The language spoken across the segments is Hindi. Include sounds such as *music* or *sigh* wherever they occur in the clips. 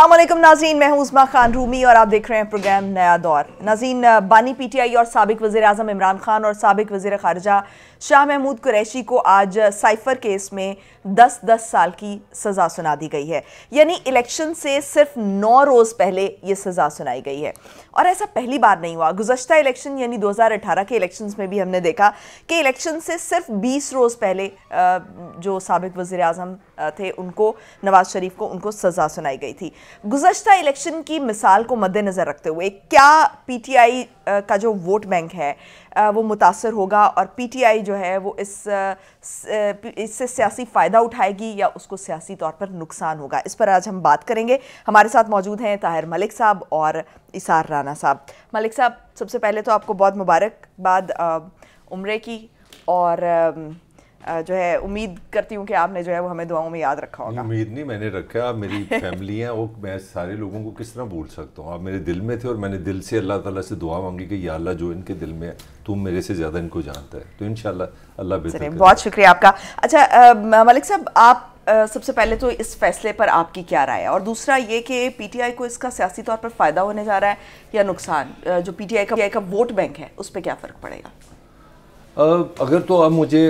असलम नाजीन मैं उस्मा खान रूमी और आप देख रहे हैं प्रोग्राम नया दौर नाजीन बानी पीटीआई और सबक वज़ी अजम इमरान खान और सबक वज़ी खारजा शाह महमूद कुरैशी को आज साइफर केस में 10-10 साल की सज़ा सुना दी गई है यानी इलेक्शन से सिर्फ नौ रोज़ पहले ये सज़ा सुनाई गई है और ऐसा पहली बार नहीं हुआ गुजशत इलेक्शन यानी 2018 के इलेक्शंस में भी हमने देखा कि इलेक्शन से सिर्फ 20 रोज़ पहले जो सबक वज़ी अजम थे उनको नवाज़ शरीफ को उनको सज़ा सुनाई गई थी गुजशत इलेक्शन की मिसाल को मद्देनज़र रखते हुए क्या पी टी आई का जो वोट बैंक है वो मुतासर होगा और पीटीआई जो है वो इस इससे सियासी फ़ायदा उठाएगी या उसको सियासी तौर पर नुकसान होगा इस पर आज हम बात करेंगे हमारे साथ मौजूद हैं ताहिर मलिक साहब और इसार राना साहब मलिक साहब सबसे पहले तो आपको बहुत मुबारकबाद उम्र की और जो है उम्मीद करती हूँ कि आपने जो है वो हमें दुआओं में याद रखा होगा उम्मीद नहीं मैंने रखा आप मेरी *laughs* फैमिली हैं वो मैं सारे लोगों को किस तरह भूल सकता हूँ आप मेरे दिल में थे और मैंने दिल से अल्लाह ताला से दुआ मांगी कि या अल्लाह जो इनके दिल में है तुम मेरे से ज़्यादा इनको जानता है तो इन अल्लाह बेहतर बहुत शुक्रिया आपका अच्छा मलिक साहब आप Uh, सबसे पहले तो इस फैसले पर आपकी क्या राय है और दूसरा ये कि पीटीआई को इसका सियासी तौर पर फ़ायदा होने जा रहा है या नुकसान जो पीटीआई का पीटीआई का वोट बैंक है उस पर क्या फ़र्क पड़ेगा अगर तो आप मुझे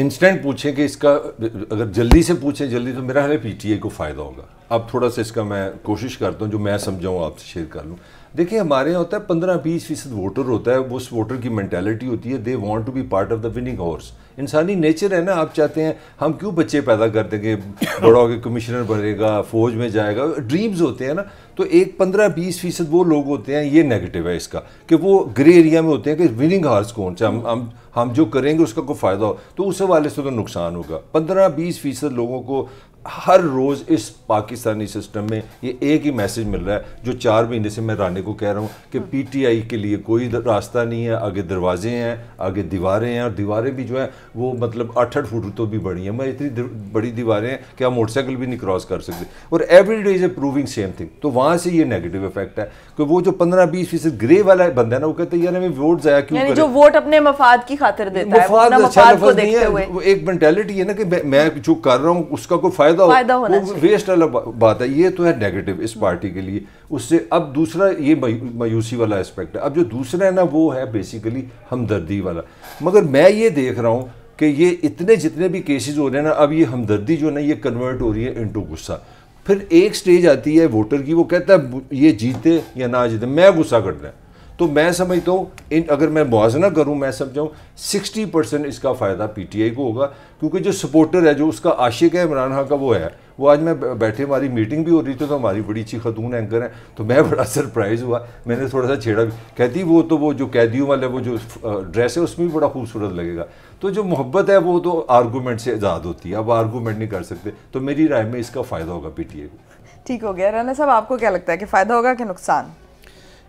इंस्टेंट *clears throat* पूछें कि इसका अगर जल्दी से पूछें जल्दी तो मेरा ख्याल है पीटीए को फ़ायदा होगा अब थोड़ा सा इसका मैं कोशिश करता हूँ जो मैं समझाऊँ आपसे शेयर कर लूँ देखिए हमारे यहाँ होता है पंद्रह बीस फीसद वोटर होता है उस वोटर की मैंटेलिटी होती है they want to be part of the winning horse इंसानी नेचर है ना आप चाहते हैं हम क्यों बच्चे पैदा कर देंगे *coughs* बड़ा होकर कमिश्नर बनेगा फौज में जाएगा ड्रीम्स होते हैं ना तो एक पंद्रह बीस फीसद वो लोग होते हैं ये नेगेटिव है इसका कि वो ग्रे एरिया में होते हैं कि विनिंग हॉर्स कौन से हम हम हम जो करेंगे उसका कोई फ़ायदा हो तो उस हवाले से तो नुकसान होगा पंद्रह बीस फीसद लोगों को हर रोज़ इस पाकिस्तानी सिस्टम में ये एक ही मैसेज मिल रहा है जो चार महीने से मैं रानी को कह रहा हूँ कि पीटीआई हाँ। के लिए कोई रास्ता नहीं है आगे दरवाजे हैं आगे दीवारें हैं और दीवारें भी जो है वो मतलब आठ आठ फुट तो भी बड़ी हैं मैं इतनी बड़ी दीवारें हैं कि आप मोटरसाइकिल भी नहीं क्रॉस कर सकते और every day is a proving same thing तो वहाँ से ये नेगेटिव इफेक्ट है कि वो जो पंद्रह बीस फीसद ग्रे वाला बंदा है ना वो कहते हैं यार हमें वोट ज़ाया क्यों जो वोट अपने मफाद की खातिर देता है अच्छा है एक मैंटेलिटी है ना कि मैं जो कर रहा हूँ उसका कोई फ़ायदा फायदा, फायदा होना चाहिए वेस्ट वाला बात है ये तो है नेगेटिव इस पार्टी के लिए उससे अब दूसरा ये मायूसी वाला एस्पेक्ट है अब जो दूसरा है ना वो है बेसिकली हमदर्दी वाला मगर मैं ये देख रहा हूँ कि ये इतने जितने भी केसेस हो रहे हैं ना अब ये हमदर्दी जो है ना ये कन्वर्ट हो रही है इंटू गुस्सा फिर एक स्टेज आती है वोटर की वो कहता है ये जीते या ना जीते मैं गुस्सा करना है तो मैं समझता हूँ इन अगर मैं मुआजना करूँ मैं समझाऊँ सिक्सटी परसेंट इसका फ़ायदा पी टी आई को होगा क्योंकि जो सपोर्टर है जो उसका आशिक है इमरान खान का वो है वो आज मैं बैठे हमारी मीटिंग भी हो रही थी तो हमारी बड़ी अच्छी खतून एंकर हैं तो मैं बड़ा सरप्राइज़ हुआ मैंने थोड़ा सा छेड़ा भी कहती वो तो वो जो कैदियों वाले वो जो ड्रेस है उसमें भी बड़ा खूबसूरत लगेगा तो जो मोहब्बत है वो तो आर्गूमेंट से आज़ाद होती है अब आर्गूमेंट नहीं कर सकते तो मेरी राय में इसका फ़ायदा होगा पी टी आई को ठीक हो गया राना साहब आपको क्या लगता है कि फ़ायदा होगा कि नुकसान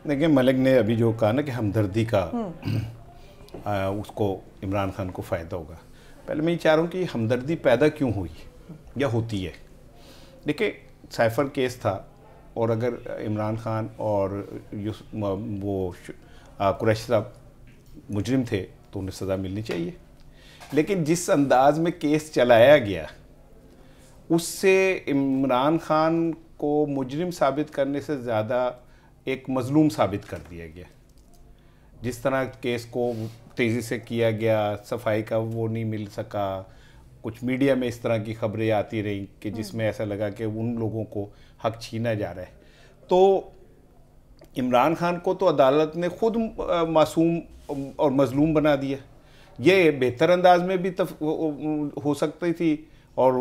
देखिए मलिक ने अभी जो कहा ना कि हमदर्दी का हम्म। आ, उसको इमरान खान को फ़ायदा होगा पहले मैं ये चाह रहा हूँ कि हमदर्दी पैदा क्यों हुई या होती है देखिए साइफर केस था और अगर इमरान खान और वो कुरैश साहब मुजरिम थे तो उन्हें सज़ा मिलनी चाहिए लेकिन जिस अंदाज में केस चलाया गया उससे इमरान खान को मुजरिम साबित करने से ज़्यादा एक मजलूम साबित कर दिया गया जिस तरह केस को तेज़ी से किया गया सफाई का वो नहीं मिल सका कुछ मीडिया में इस तरह की खबरें आती रहीं कि हम्म। जिसमें ऐसा लगा कि उन लोगों को हक छीना जा रहा है तो इमरान खान को तो अदालत ने खुद मासूम और मजलूम बना दिया ये बेहतर अंदाज में भी तफ, हो सकती थी और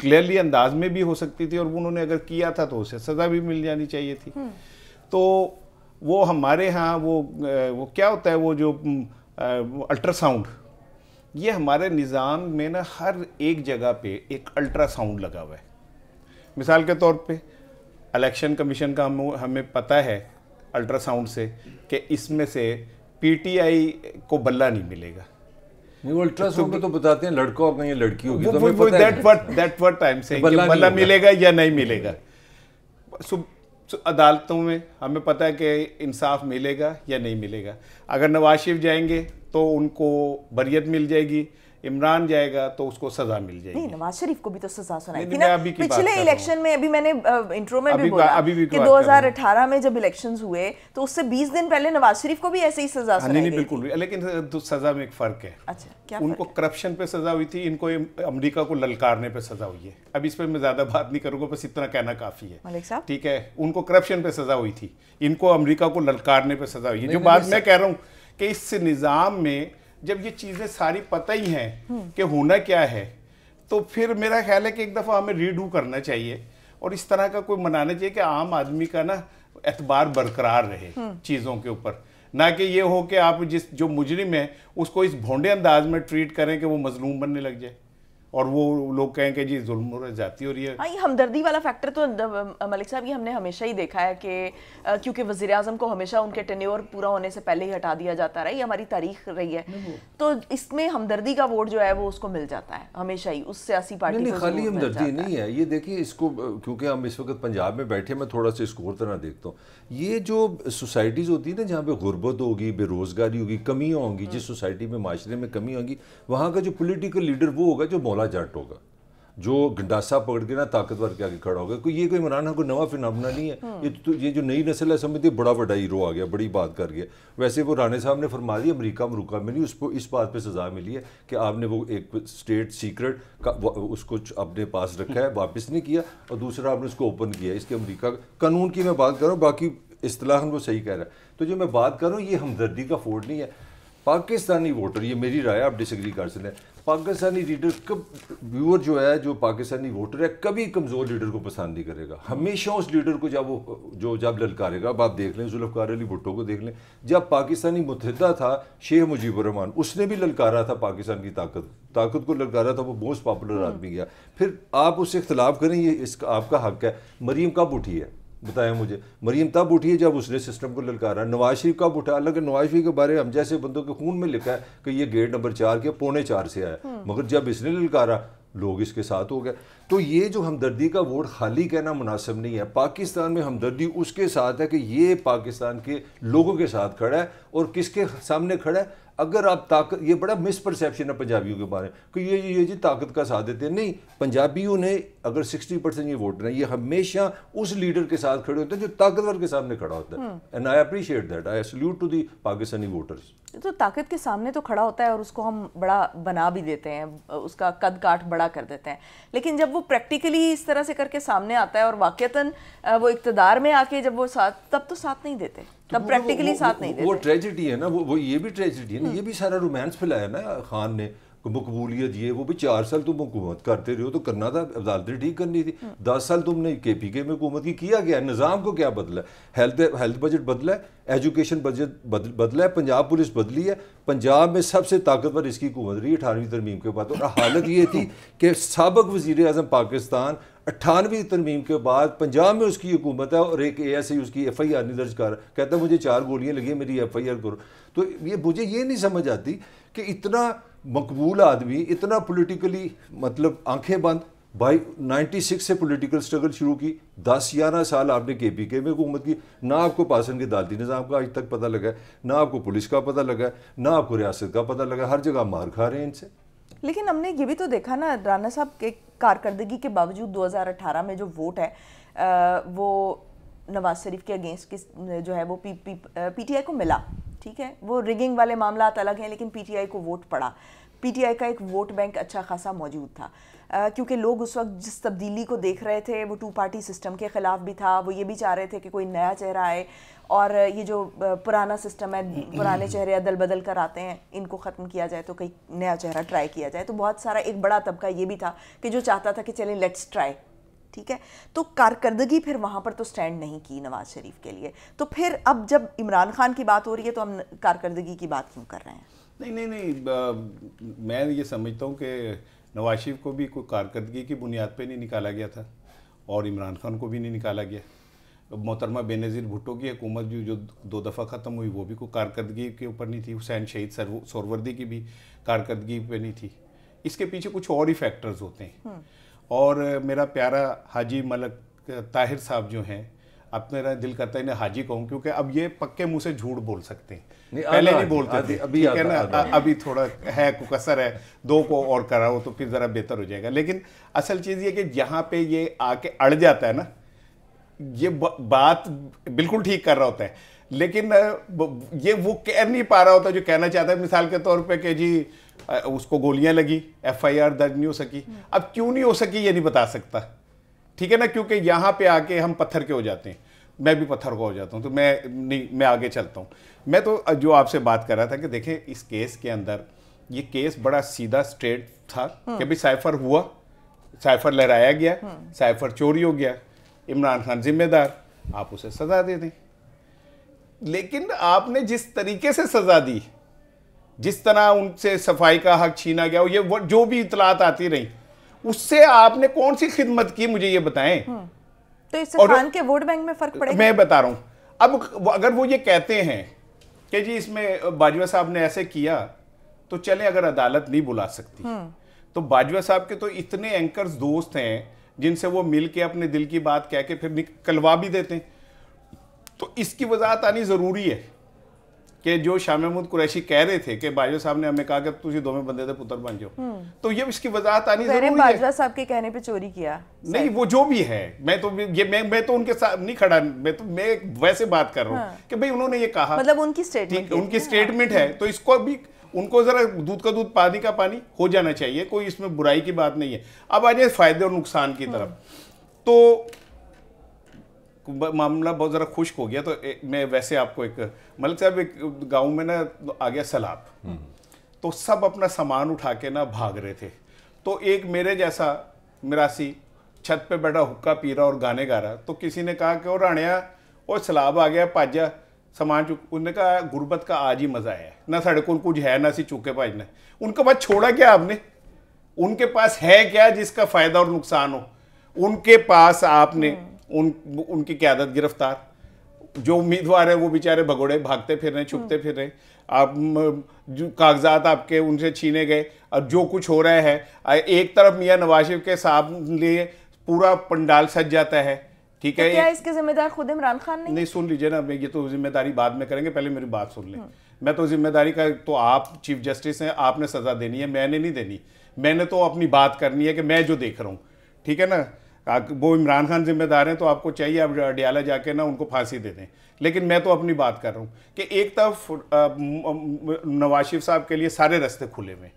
क्लियरली अंदाज में भी हो सकती थी और उन्होंने अगर किया था तो उसे सज़ा भी मिल जानी चाहिए थी हम्म। तो वो हमारे यहाँ वो वो क्या होता है वो जो अल्ट्रासाउंड ये हमारे निज़ाम में ना हर एक जगह पे एक अल्ट्रासाउंड लगा हुआ है मिसाल के तौर पे इलेक्शन कमीशन का हम हमें पता है अल्ट्रासाउंड से कि इसमें से पीटीआई को बल्ला नहीं मिलेगा नहीं वो अल्ट्रासाउंड तो, तो बताते हैं लड़का होगा या लड़की होगी तो हमें पता that what that what time से मतलब मिलेगा या नहीं मिलेगा सो अदालतों में हमें पता है कि इंसाफ मिलेगा या नहीं मिलेगा अगर नवाज शरीफ जाएंगे तो उनको बरियत मिल जाएगी इमरान जाएगा तो उसको सजा मिल जाएगी नहीं नवाज शरीफ को भी तो सजा सुनाई थी ना पिछले इलेक्शन में अभी मैंने इंट्रो में भी बोला अभी भी कि 2018 में जब इलेक्शंस हुए तो उससे 20 दिन पहले नवाज शरीफ को भी ऐसे ही सजा हाँ, सुनाई नहीं बिल्कुल लेकिन तो सजा में एक फर्क है अच्छा क्या उनको करप्शन पे सजा हुई थी इनको अमरीका को ललकारने पर सजा हुई है अब इस पर मैं ज्यादा बात नहीं करूंगा बस इतना कहना काफी है ठीक है उनको करप्शन पे सजा हुई थी इनको अमरीका को ललकारने पर सजा हुई है जो बात मैं कह रहा हूँ कि इस निज़ाम में जब ये चीज़ें सारी पता ही हैं कि होना क्या है तो फिर मेरा ख्याल है कि एक दफ़ा हमें रीडू करना चाहिए और इस तरह का कोई मनाना चाहिए कि आम आदमी का ना एतबार बरकरार रहे चीज़ों के ऊपर ना कि ये हो कि आप जिस जो मुजरिम है उसको इस भोंडे अंदाज में ट्रीट करें कि वो मजलूम बनने लग जाए और वो लोग कहें कि जी जुल्म जाती हो रही है हाँ ये हमदर्दी वाला फैक्टर तो मलिक साहब ये हमने हमेशा ही देखा है कि क्योंकि वजीर अजम को हमेशा उनके टेन्योर पूरा होने से पहले ही हटा दिया जाता रहा ये हमारी तारीख रही है तो इसमें हमदर्दी का वोट जो है वो उसको मिल जाता है हमेशा ही उस सियासी पार्टी नहीं, खाली हमदर्दी नहीं है ये देखिए इसको क्योंकि हम इस वक्त पंजाब में बैठे मैं थोड़ा सा इसको और तरह देखता हूँ ये जो सोसाइटीज़ होती है ना जहाँ पे गुर्बत होगी बेरोज़गारी होगी कमियाँ होंगी जिस हाँ। सोसाइटी में माशरे में कमी होगी वहाँ का जो पोलिटिकल लीडर वो होगा जो मौला जाट होगा जो गंडासा पकड़ के ना ताकतवर के आगे खड़ा होगा कोई ये कोई मनाना कोई नवा फिनमना नहीं है हाँ। ये तो ये जो नई नस्ल है समझती बड़ा बड़ा हीरो आ गया बड़ी बात कर गया वैसे वो राणे साहब ने फरमा दी अमरीका मरुका में नहीं उसको इस बात पे सज़ा मिली है कि आपने वो एक स्टेट सीक्रेट का उसको अपने पास रखा है वापस नहीं किया और दूसरा आपने उसको ओपन किया इसके अमरीका कानून की मैं बात कर रहा हूँ बाकी असलाहन वो सही कह रहा है तो जो मैं बात कर रहा हूँ ये हमदर्दी का फोर्ड नहीं है पाकिस्तानी वोटर ये मेरी राय आप डिसग्री कर सकते हैं पाकिस्तानी लीडर कब व्यूअर जो है जो पाकिस्तानी वोटर है कभी कमज़ोर लीडर को पसंद नहीं करेगा हमेशा उस लीडर को जब वो जो जब ललकारेगा अब आप देख लें जुल्फकार अली भुट्टो को देख लें जब पाकिस्तानी मुतहदा था शेख मुजीबरहमान उसने भी ललकारा था पाकिस्तान की ताकत ताकत को ललकारा था वो मोस्ट पॉपुलर आदमी गया फिर आप उससे इख्तलाफ करें ये इसका आपका हक है मरीम कब उठी है बताया मुझे मरीम तब उठी है जब उसने सिस्टम को ललकारा नवाज शरीफ कब उठा हालांकि नवाज शरीफ के बारे में हम जैसे बंदों के खून में लिखा है कि ये गेट नंबर चार के पौने चार से आया हम्म। मगर जब इसने ललकारा लोग इसके साथ हो गए तो ये जो हमदर्दी का वोट खाली कहना मुनासिब नहीं है पाकिस्तान में हमदर्दी उसके साथ है कि ये पाकिस्तान के लोगों के साथ खड़ा है और किसके सामने खड़ा है अगर आप ताकत ये बड़ा मिसपरसेप्शन है पंजाबियों के बारे में कि ये ये जी ताकत का साथ देते हैं नहीं पंजाबियों ने अगर 60 परसेंट ये वोट रहे ये हमेशा उस लीडर के साथ खड़े होते हैं जो ताकतवर के सामने खड़ा होता है and I appreciate that I salute to the Pakistani voters तो ताकत के सामने तो खड़ा होता है और उसको हम बड़ा बना भी देते हैं उसका कद काठ बड़ा कर देते हैं लेकिन जब वो प्रैक्टिकली इस तरह से करके सामने आता है और वाक़ता वो इकतदार में आके जब वो साथ तब तो साथ नहीं देते तब प्रैक्टिकली साथ नहीं वो ट्रेजिडी है ना वो ये भी ट्रेजिडी है ना हम्म। ये भी सारा रोमांस फैलाया ना खान ने मकबूलियत ये वो भी चार साल तुम हुकूमत करते रहे हो तो करना था अदालतें ठीक करनी थी दस साल तुमने के पी के में हुकूमत की किया गया निज़ाम को क्या बदला हेल्थ हेल्थ बजट बदला है एजुकेशन बजट बदला है पंजाब पुलिस बदली है पंजाब में सबसे ताकतवर इसकी हुकूमत रही अठारहवीं तरमीम के बाद और हालत ये थी कि सबक वजीर अजम पाकिस्तान अट्ठानवी तरमीम के बाद पंजाब में उसकी हुकूमत है और एक ए एस आई उसकी एफ आई आर नहीं दर्ज कर कहता मुझे चार गोलियाँ लगी मेरी एफ आई आर करो तो ये मुझे ये नहीं समझ आती कि इतना मकबूल आदमी इतना पॉलिटिकली मतलब आंखें बंद भाई 96 से पॉलिटिकल स्ट्रगल शुरू की दस ग्यारह साल आपने के पी के में हुकूमत की ना आपको पासन के दालती निज़ाम का आज तक पता लगा है ना आपको पुलिस का पता लगा है ना आपको रियासत का पता लगा हर जगह मार खा रहे हैं इनसे लेकिन हमने ये भी तो देखा ना राना साहब के कारकर्दगी के बावजूद 2018 में जो वोट है आ, वो नवाज शरीफ के अगेंस्ट किस जो है वो P, P, PTI P T I को मिला ठीक है वो रिगिंग वाले मामला अलग हैं लेकिन पीटीआई को वोट पड़ा पीटीआई का एक वोट बैंक अच्छा खासा मौजूद था आ, क्योंकि लोग उस वक्त जिस तब्दीली को देख रहे थे वो टू पार्टी सिस्टम के ख़िलाफ़ भी था वो ये भी चाह रहे थे कि कोई नया चेहरा आए और ये जो पुराना सिस्टम है पुराने *clears throat* चेहरे अदल बदल कर आते हैं इनको ख़त्म किया जाए तो कहीं नया चेहरा ट्राई किया जाए तो बहुत सारा एक बड़ा तबका ये भी था कि जो चाहता था कि चलें लेट्स ट्राई ठीक है तो कारकर्दगी फिर वहाँ पर तो स्टैंड नहीं की नवाज शरीफ के लिए तो फिर अब जब इमरान खान की बात हो रही है तो हम कारकर्दगी की बात क्यों कर रहे हैं नहीं नहीं नहीं मैं ये समझता हूँ कि नवाज शरीफ को भी कोई कारकर्दगी की बुनियाद पर नहीं निकाला गया था और इमरान खान को भी नहीं निकाला गया मोहतरमा बेनज़ीर भुट्टो की हुकूमत भी जो दो दफ़ा ख़त्म हुई वो भी कोई कारकर्दगी के ऊपर नहीं थी हुसैन शहीद सरवर्दी की भी कारकर्दगी पे नहीं थी इसके पीछे कुछ और ही फैक्टर्स होते हैं हम्म। और मेरा प्यारा हाजी मलक ताहिर साहब जो हैं अब मेरा दिल करता है इन्हें हाजी कहूँ क्योंकि अब ये पक्के मुंह से झूठ बोल सकते हैं नहीं, पहले नहीं बोलते थे अभी है ना अभी थोड़ा है को कसर है दो को और कराओ तो फिर ज़रा बेहतर हो जाएगा लेकिन असल चीज़ ये कि जहाँ पे ये आके अड़ जाता है ना ये बात बिल्कुल ठीक कर रहा होता है लेकिन ये वो कह नहीं पा रहा होता जो कहना चाहता है मिसाल के तौर पे कि जी उसको गोलियां लगी एफआईआर दर्ज नहीं हो सकी हम्म। अब क्यों नहीं हो सकी ये नहीं बता सकता ठीक है ना क्योंकि यहाँ पे आके हम पत्थर के हो जाते हैं मैं भी पत्थर का हो जाता हूँ तो मैं नहीं मैं आगे चलता हूँ मैं तो जो आपसे बात कर रहा था कि देखें इस केस के अंदर ये केस बड़ा सीधा स्ट्रेट था हम्म। कि भाई साइफर हुआ साइफर लहराया गया हम्म। साइफर चोरी हो गया इमरान खान जिम्मेदार आप उसे सजा दे दें लेकिन आपने जिस तरीके से सजा दी जिस तरह उनसे सफाई का हक छीना गया ये जो भी इतलात आती रही उससे आपने कौन सी खिदमत की मुझे ये बताएं हम्म। तो इससे और खान के वोट बैंक में फर्क पड़ेगा मैं बता रहा हूं अब अगर वो ये कहते हैं कि जी इसमें बाजवा साहब ने ऐसे किया तो चले अगर अदालत नहीं बुला सकती हम्म। तो बाजवा साहब के तो इतने एंकर दोस्त हैं जिनसे वो मिलके अपने दिल की बात कह के फिर निकलवा भी देते हैं तो इसकी वजाहत आनी ज़रूरी है कि जो शाह महमूद कुरैशी कह रहे थे कि बाजवा साहब ने हमें कहा कि तुम दो बंदे थे पुत्र बन जाओ हम्म। तो ये इसकी वजाहत आनी जरूरी बाजवा साहब के कहने पे चोरी किया नहीं वो जो भी है मैं तो ये मैं मैं तो उनके साथ नहीं खड़ा मैं तो मैं वैसे बात कर रहा हूँ हाँ। कि भाई उन्होंने ये कहा मतलब उनकी स्टेटमेंट उनकी स्टेटमेंट है तो इसको भी उनको जरा दूध का दूध पानी का पानी हो जाना चाहिए कोई इसमें बुराई की बात नहीं है अब आ जाए फायदे और नुकसान की हाँ। तरफ तो मामला बहुत ज़रा खुश्क हो गया तो ए, मैं वैसे आपको एक मलिक साहब एक गांव में ना आ गया सैलाब हम्म। तो सब अपना सामान उठा के ना भाग रहे थे तो एक मेरे जैसा मिरासी छत पे बैठा हुक्का पी रहा और गाने गा रहा तो किसी ने कहा कि और राणिया और सलाब आ गया भाजा सामान चुक उनने कहा गुरबत का आज ही मज़ा आया ना साढ़े को कुछ है ना सी चुके भाजने उनके पास छोड़ा क्या आपने उनके पास है क्या जिसका फ़ायदा और नुकसान हो उनके पास आपने हम्म। उन उनकी क्यादत गिरफ्तार जो उम्मीदवार है वो बेचारे भगोड़े भागते फिर रहे छुपते हम्म। फिर रहे आप जो कागजात आपके उनसे छीने गए अब जो कुछ हो रहा है एक तरफ मियाँ नवाज शरीफ के साहब लिए पूरा पंडाल सज जाता है ठीक तो है क्या इसके जिम्मेदार खुद इमरान खान नहीं नहीं सुन लीजिए ना ये तो जिम्मेदारी बाद में करेंगे पहले मेरी बात सुन लें हम्म। मैं तो जिम्मेदारी का तो आप चीफ जस्टिस हैं आपने सज़ा देनी है मैंने नहीं देनी मैंने तो अपनी बात करनी है कि मैं जो देख रहा हूँ ठीक है ना वो इमरान खान जिम्मेदार हैं तो आपको चाहिए आप अडियाला जाके ना उनको फांसी दे दें लेकिन मैं तो अपनी बात कर रहा हूँ कि एक तरफ नवाज शरीफ साहब के लिए सारे रास्ते खुले हुए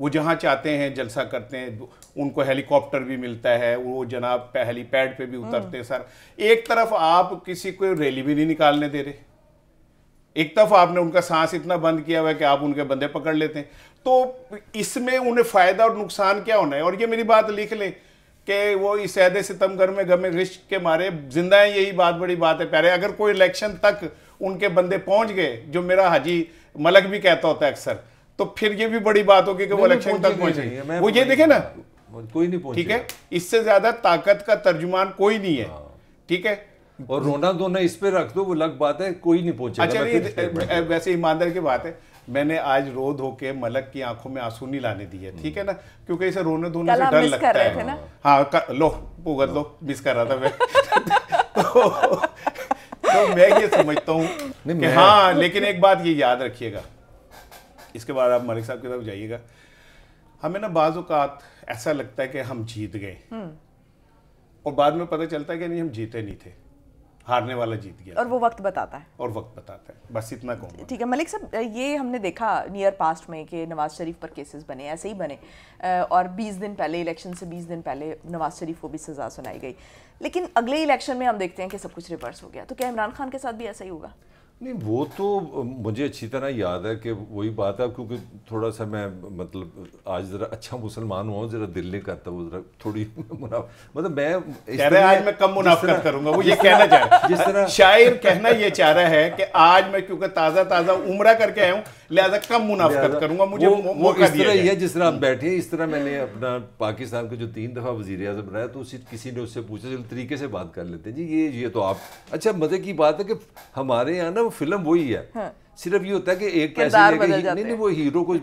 वो जहाँ चाहते हैं जलसा करते हैं उनको हेलीकॉप्टर भी मिलता है वो जनाब हेलीपैड पे भी उतरते हैं सर एक तरफ आप किसी को रैली भी नहीं निकालने दे रहे एक तरफ आपने उनका सांस इतना बंद किया हुआ है कि आप उनके बंदे पकड़ लेते हैं तो इसमें उन्हें फ़ायदा और नुकसान क्या होना है और ये मेरी बात लिख लें कि वो इस ऐद सितमगर में गमे रिश्क के मारे जिंदा है यही बात बड़ी बात है प्यारे अगर कोई इलेक्शन तक उनके बंदे पहुंच गए जो मेरा हाजी मलक भी कहता होता है अक्सर तो फिर ये भी बड़ी बात होगी कि वो इलेक्शन तक पहुंचे वो ये देखे ना कोई नहीं ठीक है इससे ज्यादा ताकत का तर्जुमान कोई नहीं है हाँ। ठीक है और रोना धोना तो इस पे रख दो वो लग बात है कोई नहीं पहुंचा अच्छा वैसे ईमानदार की बात है मैंने आज रो धो के मलक की आंखों में आंसू नहीं लाने दिए हम्म। ठीक है ना क्योंकि इसे रोने धोने से डर लगता है हाँ लो भुगत लो मिस कर रहा था मैं *laughs* तो, तो मैं ये समझता हूँ हाँ लेकिन एक बात ये याद रखिएगा इसके बाद आप मलिक साहब की तरफ जाइएगा हमें ना बाज़ात ऐसा लगता है कि हम जीत गए हम्म। और बाद में पता चलता है कि नहीं हम जीते नहीं थे हारने वाला जीत गया और वो वक्त बताता है और वक्त बताता है बस इतना कहूँ ठीक है मलिक साहब ये हमने देखा नियर पास्ट में कि नवाज शरीफ पर केसेस बने ऐसे ही बने और 20 दिन पहले इलेक्शन से 20 दिन पहले नवाज शरीफ को भी सज़ा सुनाई गई लेकिन अगले इलेक्शन में हम देखते हैं कि सब कुछ रिवर्स हो गया तो क्या इमरान खान के साथ भी ऐसा ही होगा नहीं वो तो मुझे अच्छी तरह याद है कि वही बात है क्योंकि थोड़ा सा मैं मतलब आज ज़रा अच्छा मुसलमान हुआ ज़रा दिल नहीं करता वो ज़रा थोड़ी *laughs* मुनाफ मतलब मैं कह रहे आज मैं कम मुनाफा करूंगा वो ये कहना चाह रहा जिस तरह शायर कहना ये चाह रहा है कि आज मैं क्योंकि ताज़ा ताज़ा उम्र करके आया हूँ लिहाजा कम मुनाफत करूंगा मुझे वो, वो इस तरह ही है जिस तरह आप बैठे इस तरह मैंने अपना पाकिस्तान को जो तीन दफ़ा वजीर अजम बनाया तो उसी किसी ने उससे पूछा चलो तरीके से बात कर लेते हैं जी ये ये तो आप अच्छा मज़े की बात है कि हमारे यहाँ ना वो फिल्म वही है हाँ। सिर्फ ये होता है कि एक कैसे ही, नहीं नहीं वो हीरो को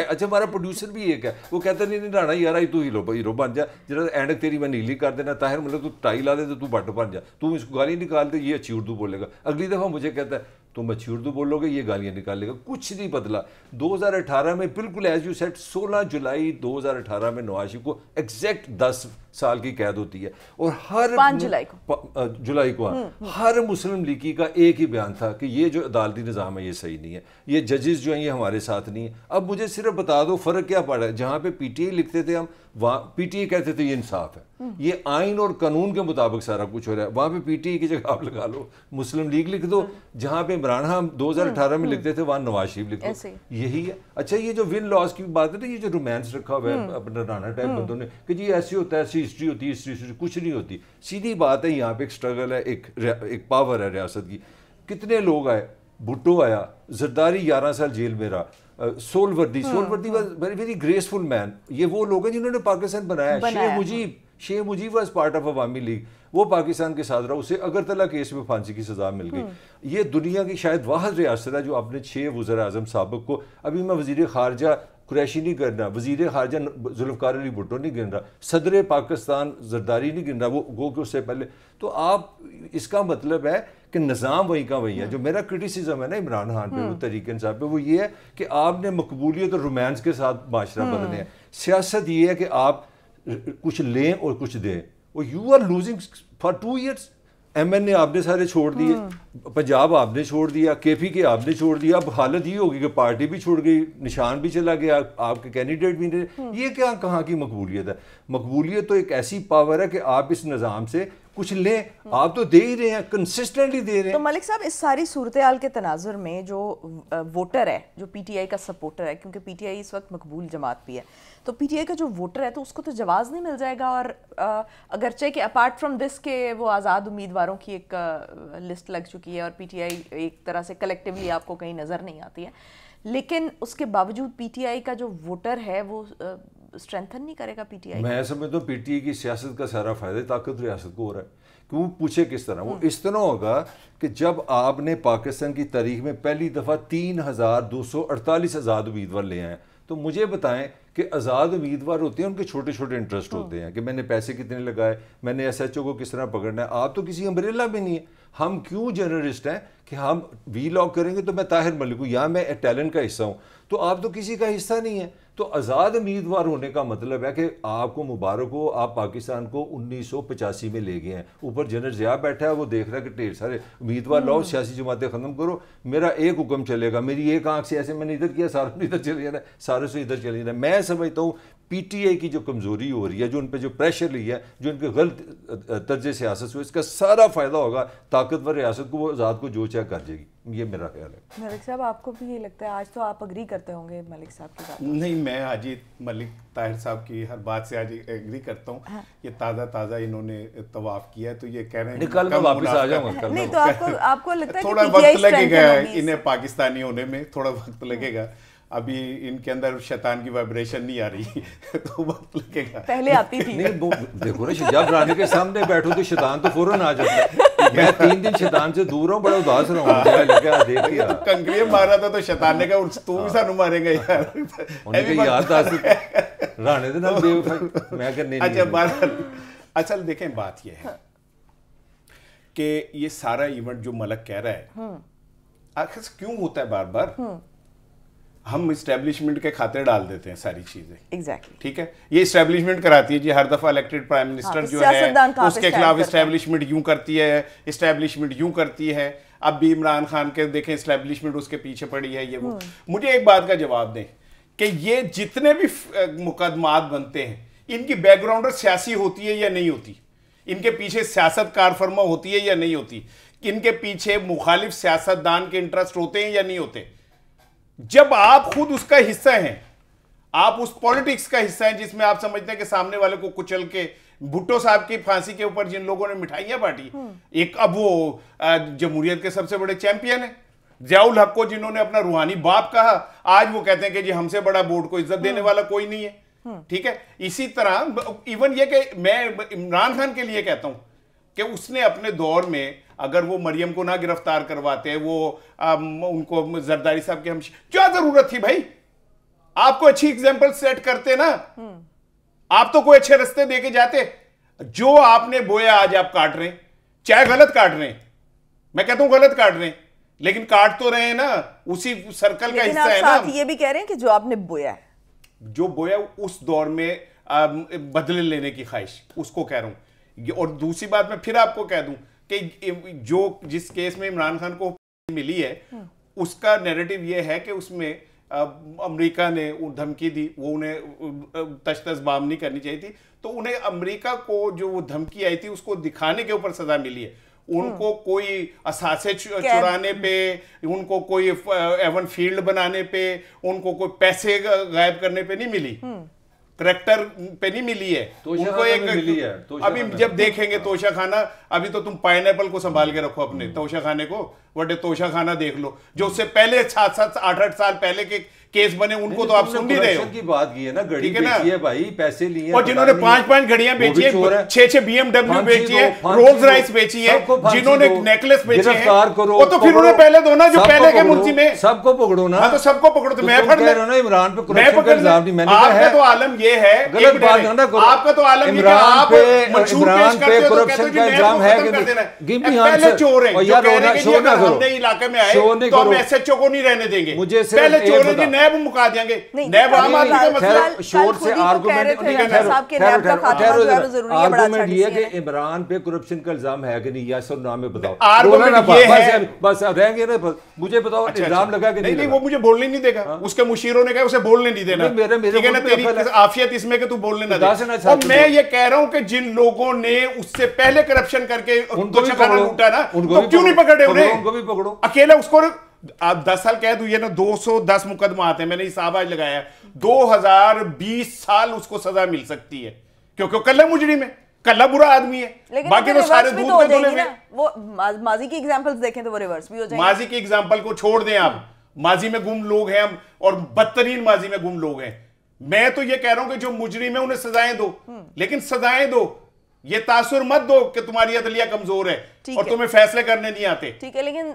अच्छा हमारा प्रोड्यूसर भी एक है वो कहता है, नहीं नहीं राणा यार तू हीरो हीरो बन जा जरा एंड तेरी मैं नीली कर देना ताहिर मतलब तू टाई ला दे तो तू बट बन जा तू इसको गाली निकाल दे ये अच्छी उर्दू बोलेगा अगली दफ़ा मुझे कहता है तो उर्दू तो बोलोगे ये गालियाँ निकालेगा कुछ नहीं बदला 2018 में बिल्कुल एज यू सेट 16 जुलाई 2018 में नवाज को एग्जैक्ट 10 साल की कैद होती है और हर जुलाई को जुलाई को हुँ, हुँ. हम्म, हम्म। हर मुस्लिम लीगी का एक ही बयान था कि ये जो अदालती निज़ाम है ये सही नहीं है ये जजेस जो हैं ये हमारे साथ नहीं है अब मुझे सिर्फ बता दो फ़र्क क्या पड़ा है जहाँ पे पीटीआई लिखते थे हम वहाँ पीटीए कहते थे ये इंसाफ है हम्म। ये आइन और कानून के मुताबिक सारा कुछ हो रहा है वहाँ पे पीटीए की जगह आप लगा लो मुस्लिम लीग लिख दो हम्म। जहाँ पे इमरान खान अठारह में हम्म। लिखते थे वहाँ नवाज शरीफ लिख दो यही है अच्छा ये जो विन लॉस की बात है ना ये जो रोमांस रखा हुआ है अपने राना टाइप बंदों ने कि जी ऐसी होता है ऐसी हिस्ट्री होती है हिस्ट्री हिस्ट्री कुछ नहीं होती सीधी बात है यहाँ पे एक स्ट्रगल है एक एक पावर है रियासत की कितने लोग आए भुट्टो आया जरदारी ग्यारह साल जेल में रहा Suhrawardy Suhrawardy was very very graceful man ये वो लोग हैं जिन्होंने पाकिस्तान बनाया, बनाया शेख हाँ। Mujib Sheikh Mujib was part of Awami League वो पाकिस्तान के साथ रहा उसे अगरतला केस में फांसी की सज़ा मिल गई हाँ। ये दुनिया की शायद वाहद रियासत है जो आपने छः वजर अजम सबक को अभी मैं वजीर खारजा कुरैशी नहीं रहा वजीर खारजा जुल्फकार अली भुट्टो नहीं गिन रहा सदर पाकिस्तान जरदारी नहीं गिन रहा वो गो के उससे पहले तो आप इसका मतलब है कि निज़ाम वहीं का वही है हाँ। जो मेरा क्रिटिसिज्म है ना इमरान खान पे वो हाँ। तरीकन साहब पे वो ये है कि आपने मकबूलियत और रोमांस के साथ माशरा हाँ। बदले है सियासत ये है कि आप कुछ लें और कुछ दें और you are losing for two years M N A आपने सारे छोड़ दिए पंजाब आपने छोड़ दिया के पी के आपने छोड़ दिया अब हालत ये होगी कि पार्टी भी छोड़ गई निशान भी चला गया आपके कैंडिडेट भी नहीं ये क्या कहाँ की मकबूलियत है मकबूलियत तो एक ऐसी पावर है कि आप इस निज़ाम से कुछ ले आप तो दे ही रहे हैं कंसिस्टेंटली दे रहे हैं तो मलिक साहब इस सारी सूरत हाल के तनाजर में जो वोटर है जो पीटीआई का सपोर्टर है क्योंकि पीटीआई इस वक्त मकबूल जमात भी है तो पीटीआई का जो वोटर है तो उसको तो जवाब नहीं मिल जाएगा और अगरचे कि अपार्ट फ्रॉम दिस के वो आज़ाद उम्मीदवारों की एक लिस्ट लग चुकी है और पीटीआई एक तरह से कलेक्टिवली आपको कहीं नज़र नहीं आती है लेकिन उसके बावजूद पीटीआई का जो वोटर है वो स्ट्रेंथन नहीं करेगा पीटीआई मैं समझता हूँ पीटीआई की सियासत का सारा फायदा ताकत रियासत को हो रहा है कि वो पूछे किस तरह वो हम्म। इस तरह होगा कि जब आपने पाकिस्तान की तारीख में पहली दफ़ा तीन हज़ार दो सौ अड़तालीस आज़ाद उम्मीदवार ले आए तो मुझे बताएं कि आज़ाद उम्मीदवार होते हैं उनके छोटे छोटे इंटरेस्ट होते हैं कि मैंने पैसे कितने लगाए मैंने एस एच ओ को किस तरह पकड़ना है आप तो किसी अम्ब्रेला में नहीं है हम क्यों जर्नलिस्ट हैं कि हम वी लॉ करेंगे तो मैं ताहिर मलिक हूँ या मैं टैलेंट का हिस्सा हूँ तो आप तो किसी का हिस्सा नहीं है तो आज़ाद उम्मीदवार होने का मतलब है कि आपको मुबारक हो आप पाकिस्तान को पचासी में ले गए हैं ऊपर जनरल ज़िया बैठा है वो देख रहा है कि ढेर सारे उम्मीदवार लाओ हम्म। सियासी जमातें ख़त्म करो मेरा एक हुक्म चलेगा मेरी एक आंख से ऐसे मैंने इधर किया सारों ने इधर चले जाना सारों से इधर चले जाना मैं समझता हूँ पीटीए की जो कमज़ोरी हो रही है जो उन पर जो प्रेशर ली है जो इनके गलत तर्ज सियासत हुई इसका सारा फ़ायदा होगा ताकतवर रियासत को वो आज़ाद को जो चाहे कर जाएगी ये मेरा ख्याल है मलिक साहब आपको भी ये लगता है आज तो आप अग्री करते होंगे मलिक साहब की बात नहीं मैं हाजी मलिक ताहिर साहब की हर बात से आज एग्री करता हूँ हाँ। ये ताज़ा ताज़ा इन्होंने तवाफ किया है तो ये कह रहे हैं निकल मैं वापस आ जाओ नहीं तो आपको आपको लगता है थोड़ा वक्त लगेगा इन्हें पाकिस्तानी होने में थोड़ा वक्त लगेगा अभी इनके अंदर शैतान की वाइब्रेशन नहीं आ रही *laughs* तो वक्त लगेगा पहले आती थी नहीं वो देखो ना जब रानी के सामने बैठो तो शैतान तो फौरन आ जाता है मैं तीन दिन शैतान से दूर हूँ बड़ा उदास रहा हूँ तो कंकरिया मारा था तो शैतान ने कहा तू भी हाँ। सानू मारेगा यार याद था राणे दे नाल बेवकूफ मैं नहीं अच्छा बात असल अच्छा, देखें बात यह है कि ये सारा इवेंट जो मलक कह रहा है हाँ। आखिर क्यों होता है बार बार हाँ। हम इस्टेब्लिशमेंट के खाते डाल देते हैं सारी चीजें एग्जैक्टली exactly. ठीक है ये इस्टेब्लिशमेंट कराती है जी हर दफा इलेक्टेड प्राइम मिनिस्टर हाँ, तो जो है उसके खिलाफ इस्टेब्लिशमेंट यूं करती है इस्टेब्लिशमेंट यूं करती है अब भी इमरान खान के देखें इस्टेब्लिशमेंट उसके पीछे पड़ी है ये वो हम्म। मुझे एक बात का जवाब दें कि ये जितने भी मुकदमात बनते हैं इनकी बैकग्राउंड सियासी होती है या नहीं होती इनके पीछे सियासत कारफरमा होती है या नहीं होती इनके पीछे मुखालिफ सियासतदान के इंटरेस्ट होते हैं या नहीं होते जब आप खुद उसका हिस्सा हैं आप उस पॉलिटिक्स का हिस्सा हैं जिसमें आप समझते हैं कि सामने वाले को कुचल के भुट्टो साहब की फांसी के ऊपर जिन लोगों ने मिठाइयां बांटी हम्म। एक अब वो जमहूरियत के सबसे बड़े चैंपियन है जियाउल हक को जिन्होंने अपना रूहानी बाप कहा आज वो कहते हैं कि जी हमसे बड़ा बोर्ड को इज्जत देने हम्म। वाला कोई नहीं है हम्म। ठीक है इसी तरह इवन ये कि मैं इमरान खान के लिए कहता हूं कि उसने अपने दौर में अगर वो मरियम को ना गिरफ्तार करवाते वो आम, उनको जरदारी साहब के हम क्या जरूरत थी भाई आपको अच्छी एग्जाम्पल सेट करते ना हम्म। आप तो कोई अच्छे रस्ते दे के जाते जो आपने बोया आज आप काट रहे चाहे गलत काट रहे मैं कहता हूं गलत काट रहे लेकिन काट तो रहे हैं ना उसी सर्कल का हिस्सा है ना ये भी कह रहे हैं कि जो आपने बोया है जो बोया उस दौर में बदले लेने की ख्वाहिश उसको कह रहा हूं और दूसरी बात मैं फिर आपको कह दूं कि जो जिस केस में इमरान खान को मिली है हम्म। उसका नैरेटिव ये है कि उसमें अमेरिका ने धमकी दी वो उन्हें तशतस बाम नहीं करनी चाहिए थी तो उन्हें अमेरिका को जो वो धमकी आई थी उसको दिखाने के ऊपर सजा मिली है हम्म। उनको कोई असासे चुराने हम्म। पे उनको कोई एवन फील्ड बनाने पे उनको कोई पैसे गायब करने पे नहीं मिली करेक्टर पे नहीं मिली है उनको एक मिली है अभी जब देखेंगे तोशा खाना अभी तो तुम पाइन को संभाल के रखो अपने तोशा खाने को वे तोशा खाना देख लो जो उससे पहले सात सात आठ आठ साल पहले के केस बने उनको तो, तो आप सुन नहीं रहे हो की बात की है ना घड़ी के ना है भाई पैसे लिए और जिन्होंने पांच पांच घड़ियां बेची है छह छह बीएमडब्ल्यू बेची है रोल्स राइस बेची है जिन्होंने नेकलेस बेचे वो तो, तो फिर उन्हें पहले दो ना जो पहले के मुंशी में सबको पकड़ो ना हाँ, तो सबको पकड़ो तो, तो मैं फट रहा हूँ इमरान पे मैं पकड़ आपका तो आलम ये है आपका तो आलम इमरान पे मंशूर पेश करते हो तो कहते हो जी मैं कर देना पहले चोर है जो कह रहे हैं हमने इलाके में आए नहीं तो हम एसएचओ को नहीं रहने देंगे मुझे पहले चोरों जी नैब मुका देंगे नैब आम आदमी का मसला मतलब शोर से आर्गुमेंट नहीं तो है साहब के नैब का खाता आर्गुमेंट अच्छा ये है कि इमरान पे करप्शन का इल्जाम है कि नहीं यस और नाम में बताओ आर्गुमेंट ये है बस रहेंगे ना मुझे बताओ अच्छा, अच्छा। इल्जाम लगा कि नहीं नहीं वो मुझे बोलने नहीं देगा हाँ। उसके मुशीरों ने कहा उसे बोलने नहीं देना मेरे मेरे तेरी आफियत इसमें कि तू बोलने ना दे और मैं ये कह रहा हूं कि जिन लोगों ने उससे पहले करप्शन करके लूटा ना तो क्यों नहीं पकड़े उन्हें भी पकड़ो अकेले उसको आप दस साल कह दू ये ना 210 मुकदमा आते हैं मैंने हिसाब आज लगाया 2020 साल उसको सजा मिल सकती है क्योंकि कल्ला मुजरी में बुरा आदमी है बाकी तो सारे दूध तो में वो माजी की एग्जांपल्स देखें तो वो रिवर्स भी हो माजी की एग्जांपल को छोड़ दें आप माजी में गुम लोग हैं हम और बदतरीन माजी में गुम लोग हैं मैं तो ये कह रहा हूं कि जो मुजरिम है उन्हें सजाएं दो हम्म। लेकिन सजाएं दो ये तासुर मत दो कि तुम्हारी अदलिया कमजोर है और तुम्हें फैसले करने नहीं आते ठीक है लेकिन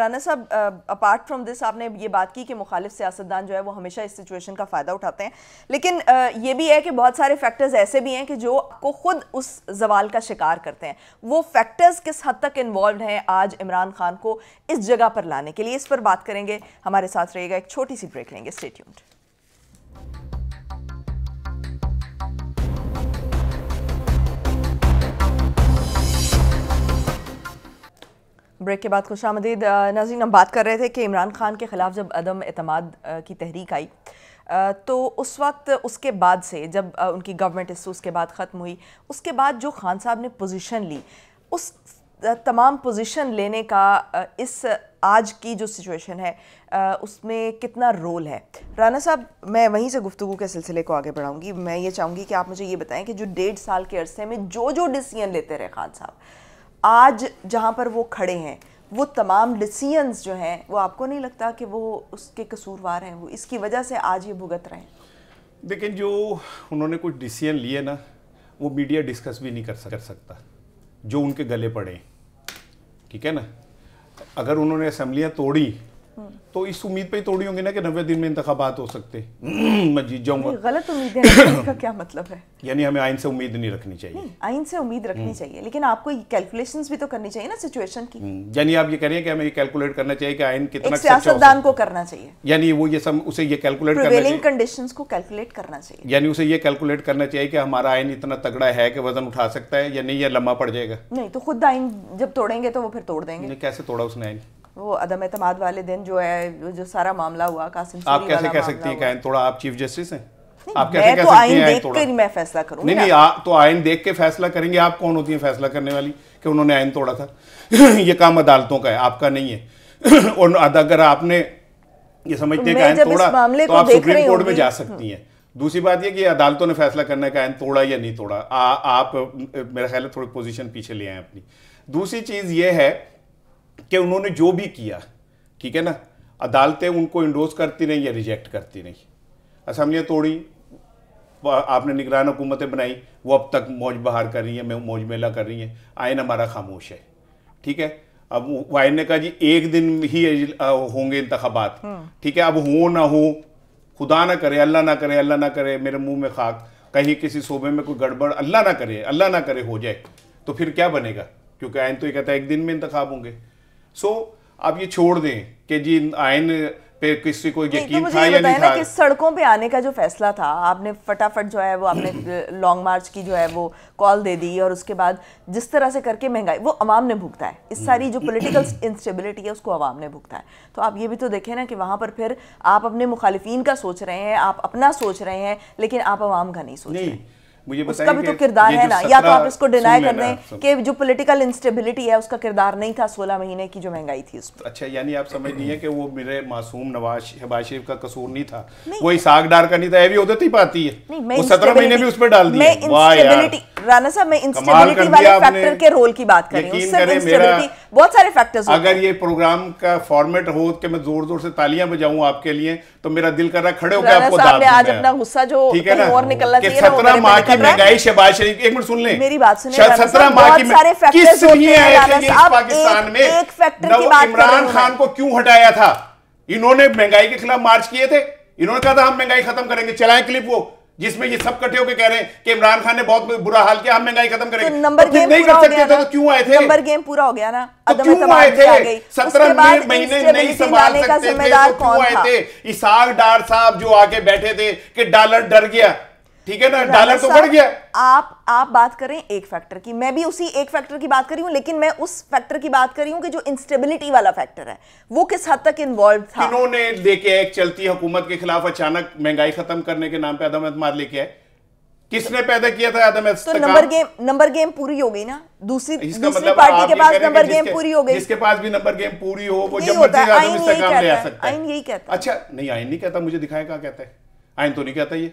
राना साहब अपार्ट फ्रॉम दिस आपने ये बात की कि मुखालिफ सियासतदान जो है वो हमेशा इस सिचुएशन का फ़ायदा उठाते हैं लेकिन आ, ये भी है कि बहुत सारे फैक्टर्स ऐसे भी हैं कि जो आपको खुद उस जवाल का शिकार करते हैं वो फैक्टर्स किस हद तक इन्वॉल्व हैं आज इमरान खान को इस जगह पर लाने के लिए इस पर बात करेंगे हमारे साथ रहेगा एक छोटी सी ब्रेक लेंगे स्टेट्यून्ड ब्रेक के बाद खुश आमदीद नाजीन हम बात कर रहे थे कि इमरान खान के ख़िलाफ़ जब अदम अतमाद की तहरीक आई तो उस वक्त उसके बाद से जब उनकी गवर्नमेंट इस उसके बाद ख़त्म हुई उसके बाद जो खान साहब ने पोजीशन ली उस तमाम पोजीशन लेने का इस आज की जो सिचुएशन है उसमें कितना रोल है राना साहब मैं वहीं से गुफ्तु के सिलसिले को आगे बढ़ाऊंगी मैं ये चाहूँगी कि आप मुझे ये बताएं कि जो डेढ़ साल के अरसे में जो जो डिसीजन लेते रहे खान साहब आज जहाँ पर वो खड़े हैं वो तमाम डिसीजंस जो हैं वो आपको नहीं लगता कि वो उसके कसूरवार हैं वो इसकी वजह से आज ये भुगत रहे हैं लेकिन जो उन्होंने कुछ डिसीजन लिए ना वो मीडिया डिस्कस भी नहीं कर सक, कर सकता जो उनके गले पड़े ठीक है ना अगर उन्होंने असम्बलियाँ तोड़ी तो इस उम्मीद पे ही तोड़ी होंगी ना कि नब्बे दिन में इंतबात हो सकते *clears throat* मैं जीत जाऊंगा गलत उम्मीद है तो इसका क्या मतलब है *clears throat* यानी हमें आइन से उम्मीद नहीं रखनी चाहिए आइन से उम्मीद रखनी हम्म। चाहिए लेकिन आपको कैलकुलेशन भी तो करनी चाहिए ना सिचुएशन की हम्म। यानी आप ये कह रहे हैं कि हमें ये कैलकुलेट करना चाहिए कि आइन कितना अच्छा सियासतदान को करना चाहिए यानी वो ये सब उसे ये कैलकुलेट करना कंडीशन को कैलकुलेट करना चाहिए यानी उसे ये कैलकुलेट करना चाहिए कि हमारा आइन इतना तगड़ा है कि वजन उठा सकता है या नहीं या लम्बा पड़ जाएगा नहीं तो खुद आइन जब तोड़ेंगे तो वो फिर तोड़ देंगे कैसे तोड़ा उसने आइन वो अदम अतमाद वाले दिन जो है जो सारा मामला हुआ कासिम आप कैसे कह सकती हैं थोड़ा आप चीफ जस्टिस हैं आप कैसे कह तो सकती हैं देख के मैं फैसला करूंगी नहीं नहीं आ, तो आइन देख के फैसला करेंगे आप कौन होती हैं फैसला करने वाली कि उन्होंने आइन तोड़ा था *clears throat* ये काम अदालतों का है आपका नहीं है *clears throat* और अगर आपने ये समझते हैं आइन तोड़ा तो आप सुप्रीम कोर्ट में जा सकती हैं दूसरी बात यह कि अदालतों ने फैसला करना है कि तोड़ा या नहीं तोड़ा आप मेरा ख्याल है थोड़ी पोजीशन पीछे ले आए अपनी दूसरी चीज़ ये है कि उन्होंने जो भी किया ठीक है ना अदालतें उनको इंडोज करती रहीं या रिजेक्ट करती रहीं असम्बलियाँ अच्छा, तोड़ी आपने निगरान हुकूमतें बनाई वो अब तक मौज बहार कर रही हैं मौज मेला कर रही हैं आयन हमारा खामोश है ठीक है अब वाइन ने कहा जी एक दिन ही होंगे इंतबात हाँ। ठीक है अब हो ना हो खुदा ना करे अल्लाह ना करे अल्लाह ना करे मेरे मुंह में खाक कहीं किसी सूबे में कोई गड़बड़ अल्लाह ना करे अल्लाह ना करे हो जाए तो फिर क्या बनेगा क्योंकि आयन तो ये कहता है एक दिन में इंतखब होंगे सो आप ये छोड़ दें कि जी आयन पे किसी को तो यकीन तो था या नहीं था कि सड़कों पे आने का जो फैसला था आपने फटाफट जो है वो आपने *clears throat* लॉन्ग मार्च की जो है वो कॉल दे दी और उसके बाद जिस तरह से करके महंगाई वो आवाम ने भुगता है इस सारी जो पॉलिटिकल हम्म। इंस्टेबिलिटी है उसको आवाम ने भुगता है तो आप ये भी तो देखें ना कि वहाँ पर फिर आप अपने मुखालफी का सोच रहे हैं आप अपना सोच रहे हैं लेकिन आप आवाम का नहीं सोच रहे मुझे उसका भी तो किरदार है ना या तो आप इसको डिनाई कर दें कि जो पॉलिटिकल इंस्टेबिलिटी है उसका किरदार नहीं था सोलह महीने की जो महंगाई थी उसमें अच्छा यानी आप समझ नहीं है कि वो मेरे मासूम नवाज शहबाज शरीफ का कसूर नहीं था वो इसाक डार का नहीं था भी उदत ही पाती है सत्रह महीने भी उस पर डाल दी राना साहब मैं इंस्टेबिलिटी वाले फैक्टर के रोल की बात कर रही हूँ बहुत सारे फैक्टर्स अगर ये प्रोग्राम का फॉर्मेट हो कि मैं जोर जोर से तालियां बजाऊं आपके लिए तो मेरा दिल कर रहा खड़े होकर आपको आज अपना गुस्सा जो ठीक है ना और निकलना सत्रह माह की महंगाई शहबाज शरीफ एक मिनट सुन ले मेरी बात सत्रह माह की पाकिस्तान में इमरान खान को क्यों हटाया था इन्होंने महंगाई के खिलाफ मार्च किए थे इन्होंने कहा था हम महंगाई खत्म करेंगे चलाएं क्लिप वो जिसमें ये सब कट्ठे होकर कह रहे हैं कि इमरान खान ने बहुत बुरा हाल किया हम महंगाई खत्म करेंगे नंबर तो तो गेम नहीं कर सकते थे तो क्यों आए थे नंबर गेम पूरा हो गया ना तो क्यों आए थे सत्रह महीने नहीं संभाल सकते थे तो क्यों आए थे इसाक डार साहब जो आके बैठे थे कि डॉलर डर गया ठीक है ना डॉलर तो बढ़ गया आप आप बात करें एक फैक्टर की मैं भी उसी एक फैक्टर की बात करी हूं लेकिन मैं उस फैक्टर की बात करी हूं कि जो इंस्टेबिलिटी वाला फैक्टर है वो किस हद तक इन्वॉल्व था इन्होंने लेके एक चलती हुकूमत के खिलाफ अचानक महंगाई खत्म करने के नाम पे अदम एतमाद लेके आए किसने पैदा किया था आदम तो नंबर गेम नंबर गेम पूरी हो गई ना दूसरी दूसरी मतलब पार्टी के पास नंबर गेम पूरी हो गई जिसके पास भी नंबर गेम पूरी हो वो जब मर्जी आदम इस्तेकाम ले आ सकता है आइन यही कहता अच्छा नहीं आईन नहीं कहता मुझे दिखाया कहा कहता है आइन तो नहीं कहता ये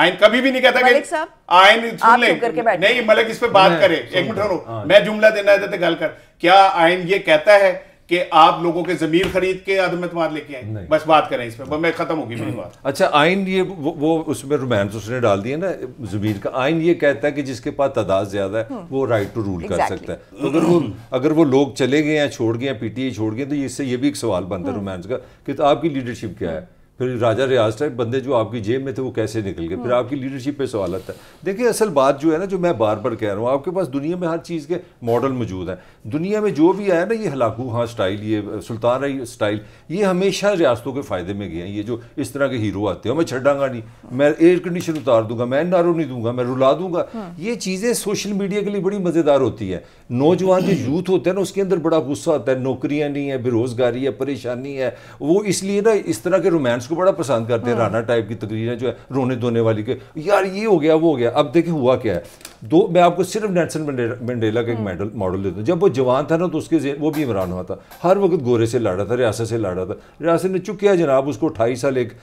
आयन कभी भी नहीं कहता कि आयन सुन ले नहीं मलिक इस पे बात करे एक मिनट रुको हाँ। मैं जुमला देना चाहते गल कर क्या आयन ये कहता है कि आप लोगों के जमीन खरीद के आदम एतमाद लेके आए बस बात करें इस पर मैं खत्म होगी मेरी बात अच्छा आइन ये वो, वो उसमें रोमांस उसने डाल दिया ना जमीन का आइन ये कहता है कि जिसके पास तादाद ज्यादा है हम्म। वो राइट टू रूल कर सकता है तो अगर वो अगर वो लोग चले गए हैं छोड़ गए पीटीए छोड़ गए तो इससे ये भी एक सवाल बनता है हम्म। रोमांस का कि तो आपकी लीडरशिप क्या है फिर राजा रियाज टाइप बंदे जो आपकी जेब में थे वो कैसे निकल गए फिर हाँ। आपकी लीडरशिप पे सवाल आता है देखिए असल बात जो है ना जो मैं बार बार कह रहा हूँ आपके पास दुनिया में हर चीज़ के मॉडल मौजूद हैं दुनिया में जो भी आया ना ये हलाकू हाँ स्टाइल ये सुल्तान रही स्टाइल ये हमेशा रियासतों के फ़ायदे में गए हैं ये जो इस तरह के हीरो आते हैं मैं छड़ांगा नहीं हाँ। मैं एयर कंडीशन उतार दूंगा मैं नारो नहीं दूंगा मैं रुला दूंगा हाँ। ये चीज़ें सोशल मीडिया के लिए बड़ी मज़ेदार होती है नौजवान जो यूथ होते हैं ना उसके अंदर बड़ा गुस्सा होता है नौकरियाँ नहीं है बेरोज़गारी है परेशानी है वो इसलिए ना इस तरह के रोमांस उसको बड़ा पसंद करते हैं हाँ। राना टाइप की तकरीरें जो है रोने धोने वाली के यार ये हो गया वो हो गया अब देखें हुआ क्या है दो मैं आपको सिर्फ नैसन मंडेला का एक मेडल हाँ। मॉडल देता हूँ जब वो जवान था ना तो उसके वो भी इमरान हुआ था हर वक्त गोरे से लाड़ा था रियासत से लाड़ा था रियासत ने चुप किया जनाब उसको अठाई साल एक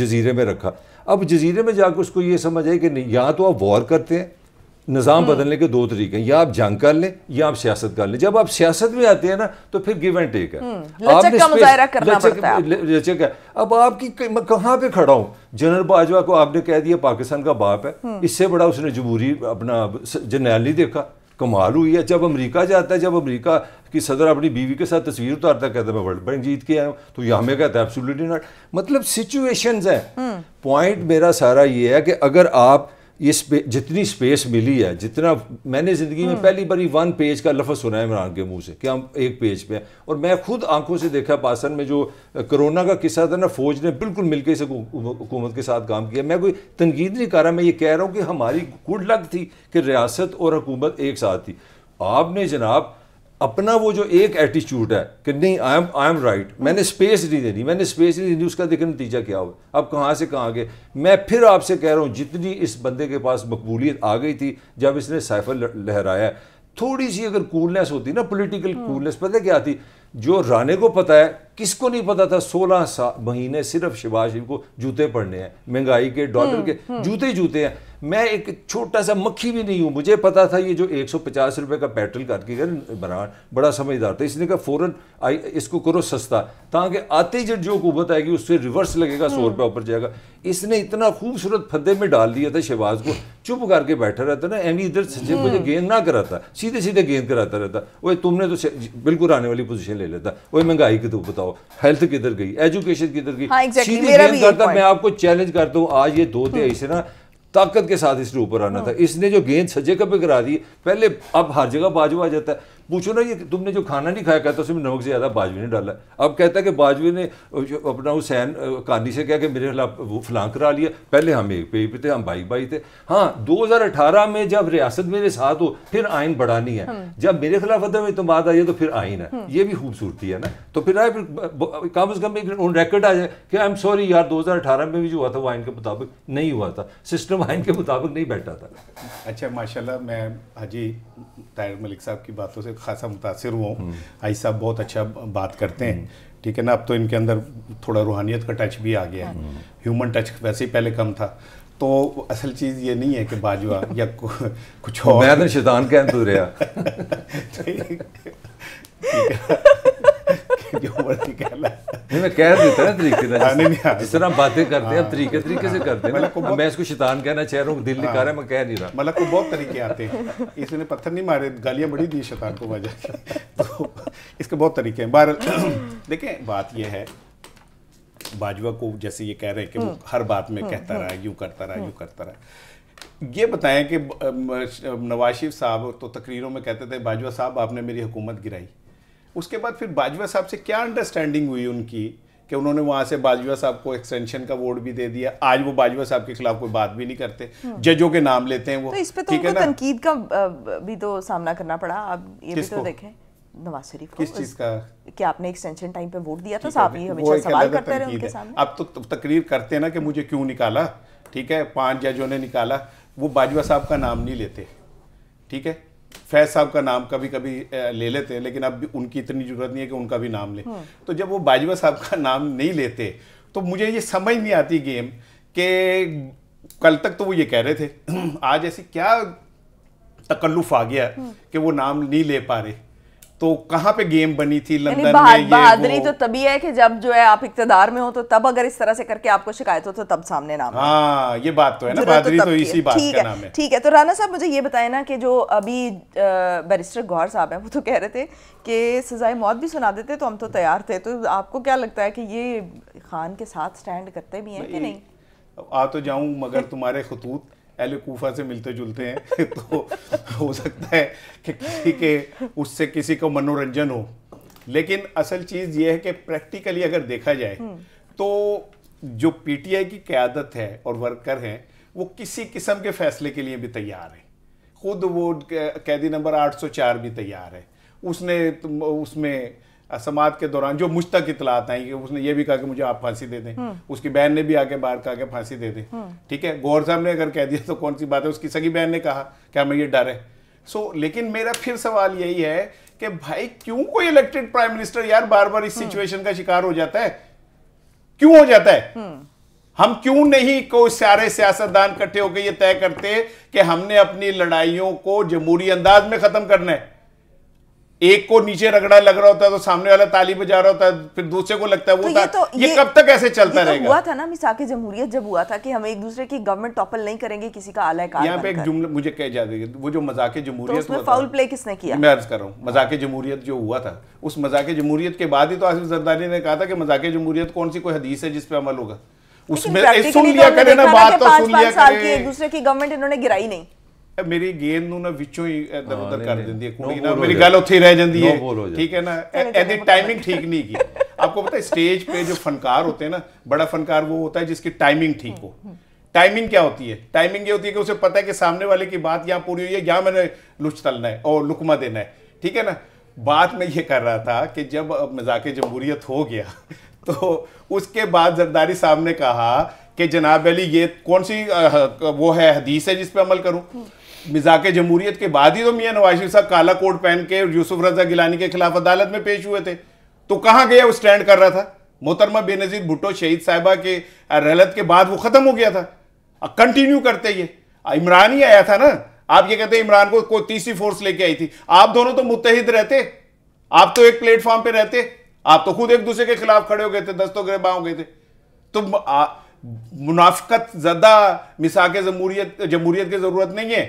जजीरे में रखा अब जजीरे में जाकर उसको ये समझ आई कि नहीं यहाँ तो आप वॉर करते हैं निज़ाम हम्म। बदलने के दो तरीके हैं या आप जंग कर लें या आप सियासत कर लें जब आप सियासत में आते हैं ना तो फिर गिव एंड टेक है हम्म। आपने लचक है अब आपकी मैं कहाँ पे खड़ा हूँ जनरल बाजवा को आपने कह दिया पाकिस्तान का बाप है हम्म। इससे बड़ा उसने जमहूरी अपना नहीं देखा कमाल हुई है जब अमरीका जाता है जब अमरीका की सदर अपनी बीवी के साथ तस्वीर उतारता कहता है मैं वर्ल्ड बैंक जीत के आया हूँ तो यहाँ में कहता है एब्सोल्युटली नॉट मतलब सिचुएशन है पॉइंट मेरा सारा ये है कि अगर आप ये स्पे, जितनी स्पेस मिली है जितना मैंने ज़िंदगी में हाँ। पहली बारी वन पेज का लफ्ज़ सुना है इमरान के मुंह से कि हम एक पेज पे हैं और मैं खुद आंखों से देखा पासन में जो कोरोना का किस्सा था ना फौज ने बिल्कुल मिलकर इसे हुकूमत के साथ काम किया मैं कोई तनकीद नहीं कर रहा मैं ये कह रहा हूँ कि हमारी गुड लक थी कि रियासत और हुकूमत एक साथ थी आपने जनाब अपना वो जो एक एटीट्यूड है कि नहीं I am I am right मैंने स्पेस नहीं देनी मैंने स्पेस नहीं देनी उसका देखिए नतीजा क्या हुआ अब कहाँ से कहाँ गए मैं फिर आपसे कह रहा हूँ जितनी इस बंदे के पास मकबूलियत आ गई थी जब इसने साइफर लहराया थोड़ी सी अगर कूलनेस होती ना पोलिटिकल कूलनेस हम्म। पता क्या थी जो राने को पता है किसको नहीं पता था सोलह महीने सिर्फ शिवाज को जूते पड़ने हैं महंगाई के डॉलर हम्म, के हम्म। जूते जूते हैं मैं एक छोटा सा मक्खी भी नहीं हूँ मुझे पता था ये जो एक सौ पचास का पेट्रोल करके गए बना बड़ा समझदार था इसने कहा फ़ौरन आई इसको करो सस्ता ताकि आते ही जो हुकूमत आएगी उससे रिवर्स लगेगा सौ हम्म। रुपया ऊपर जाएगा इसने इतना खूबसूरत फंदे में डाल दिया था शहबाज को चुप करके बैठा रहता ना एमी इधर से मुझे गेंद हम्म। ना कराता सीधे सीधे गेंद कराता रहता वही तुमने तो बिल्कुल आने वाली पोजिशन ले लेता वही महंगाई की तो बताओ हेल्थ किधर गई एजुकेशन किधर गई हाँ, सीधे गेंद करता मैं आपको चैलेंज करता हूँ आज ये दो तिहाई हम्म। ऐसे ना ताकत के साथ इसने ऊपर आना था हाँ। इसने जो गेंद सजे कपे करा दी पहले अब हर जगह बाजू आ जाता है पूछो ना ये तुमने जो खाना नहीं खाया कहता तो उसमें नमक ज़्यादा बाजवे ने डाला अब कहता है कि बाजवे ने अपना हुसैन कानी से कह के मेरे खिलाफ वो फलां करा लिया पहले हम एक पे पे थे हम भाई भाई थे हाँ 2018 में जब रियासत मेरे साथ हो फिर आइन बढ़ानी है हम्म। जब मेरे खिलाफ अदम इतम आई है तो फिर आइन है हम्म। ये भी खूबसूरती है ना तो फिर आए फिर कम अज़ कम एक ऑन रिकॉर्ड आ जाए कि आई एम सॉरी यार अठारह में भी जो हुआ था वो आइन के मुताबिक नहीं हुआ था सिस्टम आइन के मुताबिक नहीं बैठा था अच्छा माशा मैं हाजी तायर मलिक साहब की बातों से खासा मुतासर हुआ हम्म। आई साहब बहुत अच्छा बात करते हैं हम्म। ठीक है ना अब तो इनके अंदर थोड़ा रूहानियत का टच भी आ गया है ह्यूमन टच वैसे ही पहले कम था तो असल चीज़ ये नहीं है कि बाजवा या कुछ और मैं तो शैतान कह तो रहा नहीं मैं कह देता ना तरीके से हाँ, नहीं, नहीं, हाँ, तरह बातें करते हैं हाँ। तरीके तरीके से करते हैं मतलब मैं इसको शैतान कहना चाह रहा हूँ दिल निकाल रहा है मैं कह नहीं रहा मतलब को बहुत तरीके आते हैं इसने पत्थर नहीं मारे गालियाँ बड़ी दी शैतान को वजह तो इसके बहुत तरीके हैं बार देखें बात यह है बाजवा को जैसे ये कह रहे हैं कि वो हम्म। हर बात में हम्म, कहता हम्म। रहा यूँ करता रहा यूँ करता रहा ये बताएं कि नवाज शरीफ साहब तो तकरीरों में कहते थे बाजवा साहब आपने मेरी हुकूमत गिराई उसके बाद फिर बाजवा साहब से क्या अंडरस्टैंडिंग हुई उनकी कि उन्होंने वहां से बाजवा साहब को एक्सटेंशन का वोट भी दे दिया आज वो बाजवा साहब के खिलाफ कोई बात भी नहीं करते हम्म। जजों के नाम लेते हैं वो तो इस पे तो तनकीद का भी तो सामना करना पड़ा आप ये भी तो देखें नवाज शरीफ किस चीज का कि आपने एक्सटेंशन टाइम पे वोट दिया था साहब ये हमेशा सवाल करते रहे उनके सामने अब तो तकरीर करते ना कि मुझे क्यों निकाला ठीक है पांच जजों ने निकाला वो बाजवा साहब का नाम नहीं लेते ठीक है फैज साहब का नाम कभी कभी ले लेते हैं लेकिन अब उनकी इतनी जरूरत नहीं है कि उनका भी नाम लें हाँ। तो जब वो बाजवा साहब का नाम नहीं लेते तो मुझे ये समझ नहीं आती गेम कि कल तक तो वो ये कह रहे थे *clears throat* आज ऐसी क्या तकल्लुफ आ गया हाँ। कि वो नाम नहीं ले पा रहे तो कहाँ पे गेम बनी थी लंदन बहा, में बहादुरी तो तभी है कि जब जो है आप इकतदार में हो तो तब अगर इस तरह से करके आपको शिकायत हो तो तब सामने नाम हाँ ये बात तो है ना तो बहादुरी तो, तो इसी बात का नाम है ठीक है तो राना साहब मुझे ये बताए ना कि जो अभी बैरिस्टर गौर साहब हैं वो तो कह रहे थे कि सजाए मौत भी सुना देते तो हम तो तैयार थे तो आपको क्या लगता है कि ये खान के साथ स्टैंड करते भी हैं कि नहीं आ तो जाऊं मगर *laughs* तुम्हारे खतूत एलकूफा से मिलते जुलते हैं *laughs* तो हो सकता है कि किसी के उससे किसी को मनोरंजन हो लेकिन असल चीज़ ये है कि प्रैक्टिकली अगर देखा जाए हम्म। तो जो पीटीआई की क्यादत है और वर्कर हैं वो किसी किस्म के फैसले के लिए भी तैयार हैं खुद वो कैदी नंबर 804 भी तैयार है उसने उसमें समाज के दौरान जो मुझ तक इतलात आई कि उसने ये भी कहा कि मुझे आप फांसी दे दें हम्म। उसकी बहन ने भी आके बाहर कहा कि फांसी दे दें हम्म। ठीक है गौर साहब ने अगर कह दिया तो कौन सी बात है उसकी सगी बहन ने कहा कि हमें ये डर है सो so, लेकिन मेरा फिर सवाल यही है कि भाई क्यों कोई इलेक्टेड प्राइम मिनिस्टर यार बार बार इस सिचुएशन हम्म। का शिकार हो जाता है क्यों हो जाता है हम क्यों नहीं को सारे सियासतदान इकट्ठे होकर यह तय करते कि हमने अपनी लड़ाइयों को जमहूरी अंदाज में खत्म करना है एक को नीचे रगड़ा लग रहा होता है तो सामने वाला ताली बजा रहा होता है फिर दूसरे को लगता है वो तो ये, तो, ये, ये कब तक ऐसे चलता तो रहेगा हुआ था ना मिसा के जमहूरियत जब हुआ था कि हम एक दूसरे की गवर्नमेंट टॉपल नहीं करेंगे किसी का आला यहाँ पे एक जुमला मुझे कह जाती है वो जो मजाक जमहूरियत तो फाउल प्ले किसने किया मैं अर्ज कर रहा हूँ मजाक जमहूरियत जो हुआ था उस मजाक जमहूरियत के बाद ही तो आसिफ जरदारी ने कहा था कि मजाक जमहूरियत कौन सी कोई हदीस है जिसपे अमल होगा उसमें सुन लिया करे ना बात तो सुन लिया करें एक दूसरे की गवर्नमेंट इन्होंने गिराई नहीं ਮੇਰੀ ਗੇਂਦ ਨੂੰ ਨਾ ਵਿੱਚੋਂ ਹੀ ਇਧਰ ਉਧਰ ਕਰ ਦਿੰਦੀ ਹੈ ਕੁੜੀ ਨਾ ਮੇਰੀ ਗੱਲ ਉੱਥੇ ਹੀ ਰਹਿ ਜਾਂਦੀ ਹੈ ਠੀਕ ਹੈ ਨਾ ਇਹਦੀ ਟਾਈਮਿੰਗ ਠੀਕ नहीं की आपको पता है स्टेज पे जो फनकार होते हैं ना बड़ा फनकार वो होता है जिसकी टाइमिंग ठीक हो टाइमिंग क्या होती है टाइमिंग ये होती है कि उसे पता है कि सामने वाले की बात यहाँ पूरी हुई है यहाँ मैंने लुच तलना है और लुकमा देना है ठीक है ना बात में ये कर रहा था कि जब मजाक जमहूरियत हो गया *laughs* तो उसके बाद जरदारी साहब ने कहा कि जनाब अली ये कौन सी वो है हदीस है जिस पे अमल करूं मिजाक जमहूरियत के बाद ही तो मियाँ नवाज शरीफ साहब काला कोट पहन के यूसुफ रजा गिलानी के खिलाफ अदालत में पेश हुए थे तो कहाँ गया वो स्टैंड कर रहा था मोहतरमा बेनजीर भुट्टो शहीद साहिबा के रहलत के बाद वो ख़त्म हो गया था कंटिन्यू करते ये इमरान ही आया था ना आप ये कहते इमरान को कोई तीसरी फोर्स लेके आई थी आप दोनों तो मुतहद रहते आप तो एक प्लेटफॉर्म पे रहते आप तो खुद एक दूसरे के खिलाफ खड़े हो गए थे दस्तों गिरबा हो गए थे तो मुनाफकत ज़्यादा मिसाक जमूरियत जमहूरियत की ज़रूरत नहीं है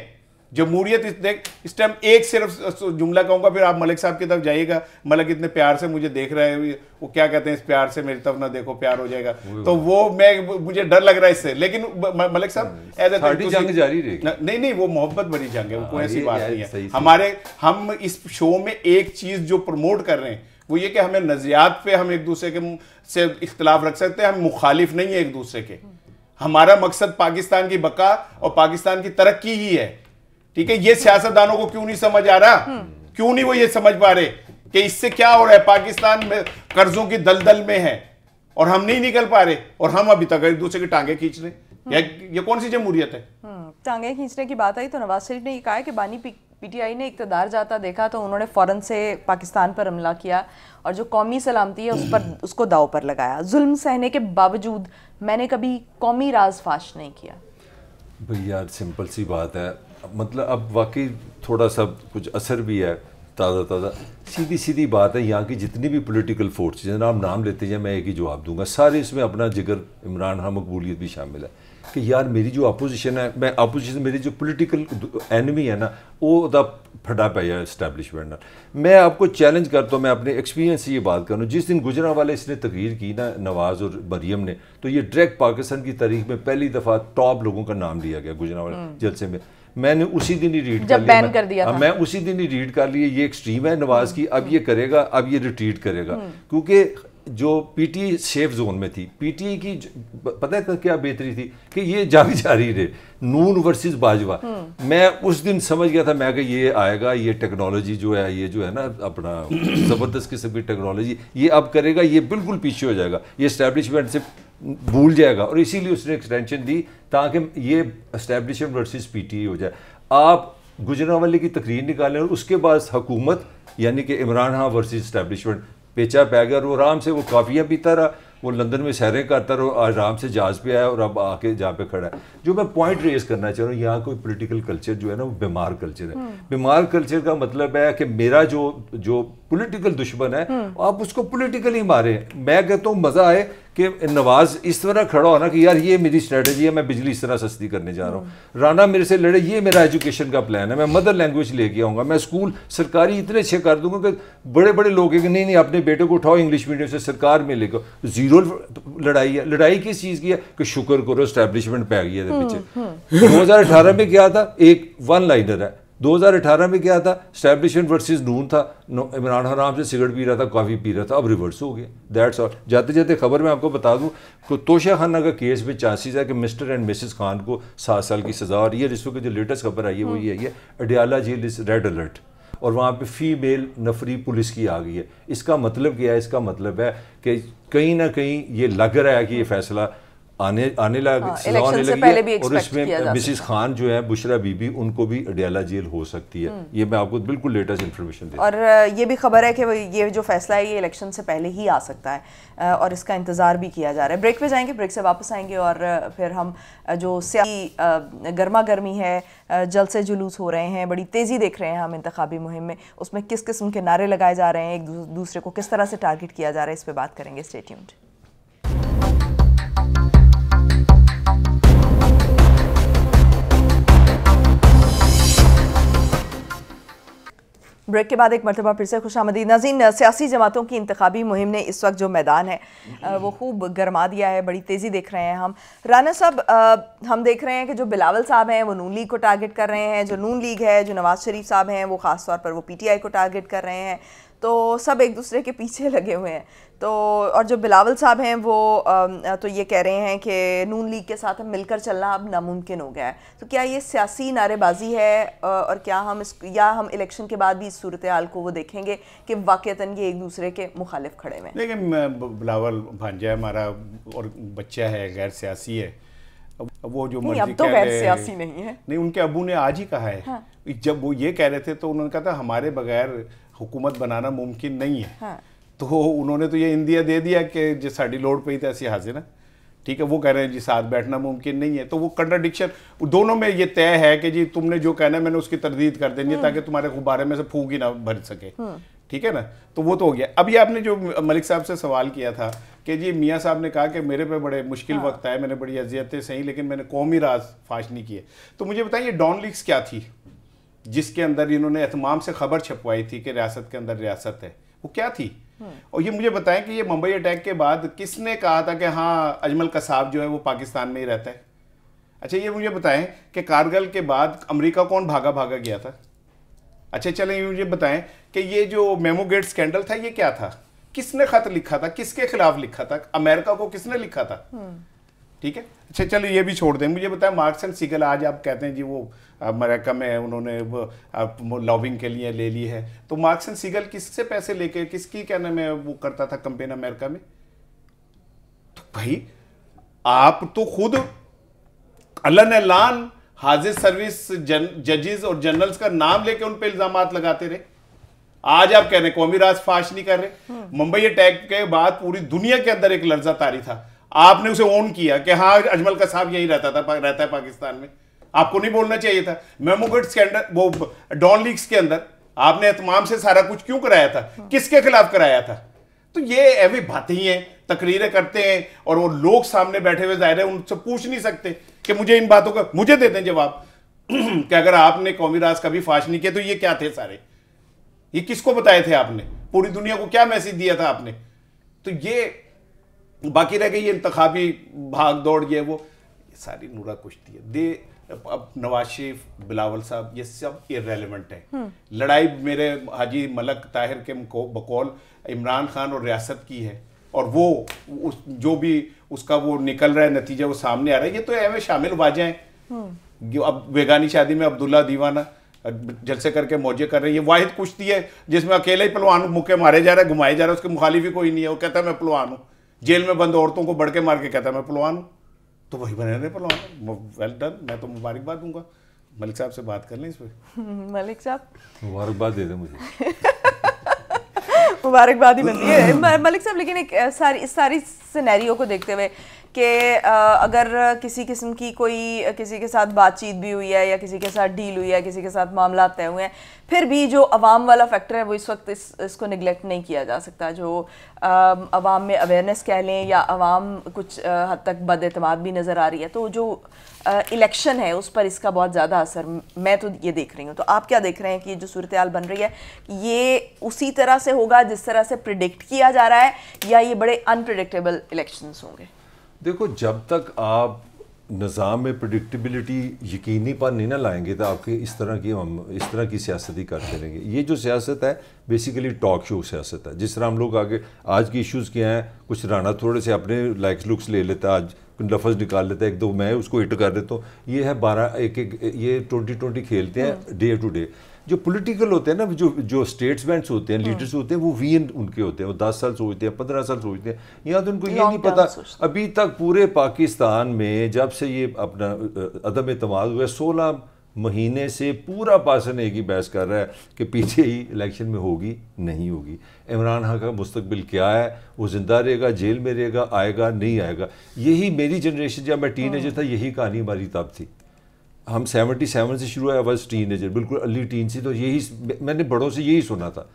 जमहूरियत इस देख इस टाइम एक सिर्फ जुमला कहूँगा फिर आप मलिक साहब की तरफ जाइएगा मलिक इतने प्यार से मुझे देख रहे हैं वो क्या कहते हैं इस प्यार से मेरी तरफ ना देखो प्यार हो जाएगा तो वो मैं मुझे डर लग रहा है इससे लेकिन मलिक साहब एज हम्म। ए जंग जारी रही नहीं नहीं वो मोहब्बत बड़ी जंग है कोई हाँ, ऐसी बात नहीं है हमारे हम इस शो में एक चीज़ जो प्रमोट कर रहे हैं वो ये कि हमें नज़रियात पे हम एक दूसरे के से इख्तलाफ रख सकते हैं हम मुखालिफ नहीं है एक दूसरे के हमारा मकसद पाकिस्तान की बका और पाकिस्तान की तरक्की ही है ठीक है ये सियासतदानों को क्यों नहीं समझ आ रहा हम्म। क्यों नहीं वो ये समझ पा रहे कि इससे क्या हो रहा है पाकिस्तान में कर्जों की दलदल में है और हम नहीं निकल पा रहे और हम अभी तक एक दूसरे की टांगे खींच रहे हम्म। ये कौन सी जमहूरियत है हम्म, टांगे खींचने की बात आई तो नवाज शरीफ ने ये कहा कि बानी पीटीआई ने इकतदार जाता देखा तो उन्होंने फ़ौरन से पाकिस्तान पर हमला किया और जो कौमी सलामती है उस पर उसको दाव पर लगाया जुल्म सहने के बावजूद मैंने कभी कौमी राज फाश नहीं किया भैया सिंपल सी बात है मतलब अब वाकई थोड़ा सा कुछ असर भी है ताज़ा ताज़ा सीधी सीधी बात है यहाँ की जितनी भी पॉलिटिकल फोर्स आप नाम लेते हैं मैं एक ही जवाब दूंगा सारे इसमें अपना जिगर इमरान खान मकबूलियत भी शामिल है कि यार मेरी जो अपोजिशन है मैं अपोजिशन मेरी जो पॉलिटिकल एनिमी है ना वो फटा पै जाए इस्टेबलिशमेंट ना मैं आपको चैलेंज करता हूँ मैं अपने एक्सपीरियंस से ये बात कर रहा जिस दिन गुजरा वाले इसने तकरीर की ना नवाज़ और मरियम ने तो ये डायरेक्ट पाकिस्तान की तारीख में पहली दफ़ा टॉप लोगों का नाम लिया गया गुजरा वाले हम्म। जलसे में मैंने उसी दिन ही रीड कर लिया, कर दिया मैं, हाँ, मैं उसी दिन ही रीड कर लिया ये एक्सट्रीम है नवाज की अब ये करेगा अब ये रिट्रीट करेगा हम्म। क्योंकि जो पीटी सेफ जोन में थी पीटी की पता है क्या बेहतरी थी कि ये जा रही रहे नून वर्सेस बाजवा हम्म। मैं उस दिन समझ गया था मैं कि ये आएगा ये टेक्नोलॉजी जो है ये जो है ना अपना *clears throat* ज़बरदस्त किस्म की टेक्नोलॉजी ये अब करेगा ये बिल्कुल पीछे हो जाएगा ये इस्टेब्लिशमेंट से भूल जाएगा और इसीलिए उसने एक्सटेंशन दी ताकि ये इस्टेब्लिशमेंट वर्सेज पी हो जाए आप गुजरा वाले की तकरीर निकालें और उसके बाद हुकूमत यानी कि इमरान खान वर्सेज इस्टेब्लिशमेंट पेचा पै गया और वो आराम से वो काफ़ियाँ पीता रहा वो लंदन में सैरें करता रहा आराम से जहाज़ पे आया और अब आके जहाँ पे खड़ा है जो मैं पॉइंट रेज करना चाह रहा हूँ यहाँ कोई पॉलिटिकल कल्चर जो है ना वो बीमार कल्चर है हम्म। बीमार कल्चर का मतलब है कि मेरा जो जो पॉलिटिकल दुश्मन है हम्म। आप उसको पॉलिटिकली मारें मैं कहता हूँ मज़ा आए कि नवाज इस तरह खड़ा होना कि यार ये मेरी स्ट्रेटजी है मैं बिजली इस तरह सस्ती करने जा रहा हूँ हम्म। राना मेरे से लड़े ये मेरा एजुकेशन का प्लान है मैं मदर लैंग्वेज लेके आऊँगा मैं स्कूल सरकारी इतने अच्छे कर दूंगा कि बड़े बड़े लोग हैं कि नहीं नहीं अपने बेटे को उठाओ इंग्लिश मीडियम से सरकार में लेकर जीरो लड़ाई है लड़ाई किस चीज़ की है कि शुक्र करो स्टैब्लिशमेंट पै गई है हम्म, पीछे हम्म। दो हज़ार अठारह में क्या था एक वन लाइनर है 2018 में क्या था स्टैब्लिशमेंट वर्सेस नून था इमरान खान आपसे से सिगरेट पी रहा था कॉफ़ी पी रहा था अब रिवर्स हो गया दैट्स ऑल जाते जाते खबर में आपको बता दूँ तो तोशा खाना का केस में चांसेस है कि मिस्टर एंड मिसिस खान को सात साल की सज़ा और ये रिश्तों की जो लेटेस्ट खबर आई है वो ये आई है Adiala jail is red alert और वहाँ पे फीमेल नफरी पुलिस की आ गई है इसका मतलब क्या है इसका मतलब है कि कहीं ना कहीं ये लग रहा है कि ये फैसला आने आने लगा आने हाँ, लगी है और इसमें मिसिस खान जो है बुशरा बीबी उनको भी अडियाला जेल हो सकती है हम्म। ये मैं आपको बिल्कुल लेटेस्ट इन्फॉर्मेशन दे और ये भी खबर है कि ये जो फैसला है ये इलेक्शन से पहले ही आ सकता है और इसका इंतज़ार भी किया जा रहा है ब्रेक पे जाएंगे ब्रेक से वापस आएंगे और फिर हम जो सियासी गर्मा गर्मी है जल से जुलूस हो रहे हैं बड़ी तेज़ी देख रहे हैं हम इंतबी मुहिम में उसमें किस किस्म के नारे लगाए जा रहे हैं एक दूसरे को किस तरह से टारगेट किया जा रहा है इस पर बात करेंगे स्टेट्यून्ड ब्रेक के बाद एक मरतबा फिर से खुश आमदी नाजीन सियासी जमातों की इंतबी मुहिम ने इस वक्त जो मैदान है वो खूब गरमा दिया है बड़ी तेज़ी देख रहे हैं हम राना साहब हम देख रहे हैं कि जो बिलावल साहब हैं वो नून लीग को टारगेट कर रहे हैं जो नून लीग है जो नवाज़ शरीफ साहब हैं वो ख़ास तौर पर वो पी टी आई को टारगेट कर रहे हैं तो सब एक दूसरे के पीछे *laughs* लगे हुए हैं तो और जो बिलावल साहब हैं वो तो ये कह रहे हैं कि नून लीग के साथ मिलकर चलना अब नामुमकिन हो गया है तो क्या ये सियासी नारेबाजी है और क्या हम इस या हम इलेक्शन के बाद भी इस सूरत हाल को वो देखेंगे कि वाक़ता ये एक दूसरे के मुखालिफ खड़े हुए लेकिन बिलावल भांजा हमारा और बच्चा है गैर सियासी है वो जो नहीं, अब तो नहीं है नहीं उनके अबू ने आज ही कहा है हाँ। जब वो ये कह रहे थे तो उन्होंने कहा था हमारे बगैर हुकूमत बनाना मुमकिन नहीं है हाँ। तो उन्होंने तो ये इंदिया दे दिया कि जो साड़ी लोड पी तो ऐसी हाजिर ना ठीक है वो कह रहे हैं जी साथ बैठना मुमकिन नहीं है तो वो कंट्राडिक्शन दोनों में ये तय है कि जी तुमने जो कहना है मैंने उसकी तरदीद कर देनी है हाँ। ताकि तुम्हारे गुब्बारे में से फूक ही ना भर सके हाँ। ठीक है ना तो वो तो हो गया अभी आपने जो मलिक साहब से सवाल किया था कि जी मियाँ साहब ने कहा कि मेरे पे बड़े मुश्किल हाँ। वक्त आए मैंने बड़ी अजियतें सही लेकिन मैंने कौमी राज फाश नहीं किए तो मुझे बताइए डॉन लीक्स क्या थी जिसके अंदर इन्होंने एहतमाम से खबर छपवाई थी कि रियासत के अंदर रियासत है वो क्या थी हम्म। और ये मुझे बताएं कि ये मुंबई अटैक के बाद किसने कहा था कि हाँ अजमल कसाब जो है वो पाकिस्तान में ही रहता है अच्छा ये मुझे बताएं कि कारगिल के बाद अमेरिका कौन भागा भागा गया था अच्छा चलें ये मुझे बताएं कि ये जो मेमोगेट स्कैंडल था ये क्या था किसने खत लिखा था किसके खिलाफ लिखा था अमेरिका को किसने लिखा था हम्म। ठीक है अच्छा चलो ये भी छोड़ दें मुझे बताया मार्क्स एंड सिगल आज आप कहते हैं जी वो अमेरिका में उन्होंने लॉबिंग के लिए ले ली है तो मार्क्स एंड सिगल किससे पैसे लेके किसकी कहने में वो करता था कंपेन अमेरिका में तो भाई आप तो खुद अलन एलान हाजिर सर्विस जजेस और जनरल्स का नाम लेके उन पर इल्जाम लगाते रहे आज आप कह रहे कौमी राज फाश नहीं कर रहे हम्म। मुंबई अटैक के बाद पूरी दुनिया के अंदर एक लर्जा तारी था आपने उसे ओन किया कि हाँ अजमल का साहब यही रहता था रहता है पाकिस्तान में आपको नहीं बोलना चाहिए था मेमोगट्स के अंदर वो डॉन लीग्स के अंदर आपने एहतमाम से सारा कुछ क्यों कराया था हाँ। किसके खिलाफ कराया था तो ये ऐवी बातें ही हैं तकरीरें करते हैं और वो लोग सामने बैठे हुए जाहिर है उनसे पूछ नहीं सकते कि मुझे इन बातों का मुझे देते हैं जवाब *clears throat* कि अगर आपने कौमी राज कभी फाश नहीं किया तो ये क्या थे सारे ये किसको बताए थे आपने पूरी दुनिया को क्या मैसेज दिया था आपने तो ये बाकी रह गई ये इंतबी भाग दौड़ ये वो ये सारी नूरा कुश्ती है दे अब नवाज शरीफ बिलावल साहब ये सब इरेलीवेंट है हम्म। लड़ाई मेरे हाजी मलक ताहिर के बकौल इमरान खान और रियासत की है और वो उस जो भी उसका वो निकल रहा है नतीजा वो सामने आ रहा है ये तो एवं शामिल वाजें हैं हम्म। अब बेगानी शादी में अब्दुल्ला दीवाना जलसे करके मौजे कर हैं ये वाहिद कुश्ती है जिसमें अकेले ही पलवान मुके मारे जा रहे हैं घुमाए जा रहा है उसके मुखालिफ ही कोई नहीं है वो कहता है मैं पलवान हूँ जेल में बंद औरतों को बढ़ के मार के कहता है मैं पुलवान हूँ तो वही बने रहे पुलवान वेल डन मैं तो मुबारकबाद दूंगा मलिक साहब से बात कर लें इस पर *laughs* मलिक साहब मुबारकबाद दे दें मुझे *laughs* मुबारकबाद ही बनती है मलिक साहब लेकिन एक सारी सारी सिनेरियो को देखते हुए कि अगर किसी किस्म की कोई किसी के साथ बातचीत भी हुई है या किसी के साथ डील हुई है किसी के साथ मामला तय हुए हैं फिर भी जो अवाम वाला फैक्टर है वो इस वक्त इस इसको निगलेक्ट नहीं किया जा सकता जो अवाम में अवेयरनेस कह लें या अवाम कुछ हद तक बदतमाद भी नज़र आ रही है तो जो इलेक्शन है उस पर इसका बहुत ज़्यादा असर मैं तो ये देख रही हूँ तो आप क्या देख रहे हैं कि जो सूरत बन रही है ये उसी तरह से होगा जिस तरह से प्रिडिक्ट किया जा रहा है या ये बड़े अनप्रडिक्टेबल इलेक्शन होंगे देखो जब तक आप निज़ाम में प्रडिक्टबिलिटी यकीनी पर नहीं ना लाएंगे तो आपके इस तरह की हम इस तरह की सियासत ही करते रहेंगे ये जो सियासत है बेसिकली टॉक शो सियासत है जिस तरह हम लोग आगे आज के इश्यूज़ क्या हैं कुछ राना थोड़े से अपने लाइक्स लुक्स ले लेता है आज लफज निकाल लेता है एक दो मैं उसको हिट कर देता हूँ ये है बारह एक एक ये ट्वेंटी ट्वेंटी खेलते हैं डे टू डे जो पॉलिटिकल होते हैं ना जो जो स्टेट्समैन होते हैं लीडर्स हाँ। होते हैं वो वीन उनके होते हैं वो दस साल सोचते हैं पंद्रह साल सोचते हैं यहाँ तो उनको ये नहीं पता अभी तक पूरे पाकिस्तान में जब से ये अपना अदम अतमाद हुआ सोलह महीने से पूरा पासन एक ही बहस कर रहा है कि पीछे ही इलेक्शन में होगी नहीं होगी इमरान खान का मुस्तबिल क्या है वो ज़िंदा रहेगा जेल में रहेगा आएगा नहीं आएगा यही मेरी जनरेशन जब मैं टीन एजर हाँ। था यही कहानी हमारी तब थी हम सेवन से शुरू हुआ बस एजर बिल्कुल अली टीन से तो यही मैंने बड़ों से यही सुना था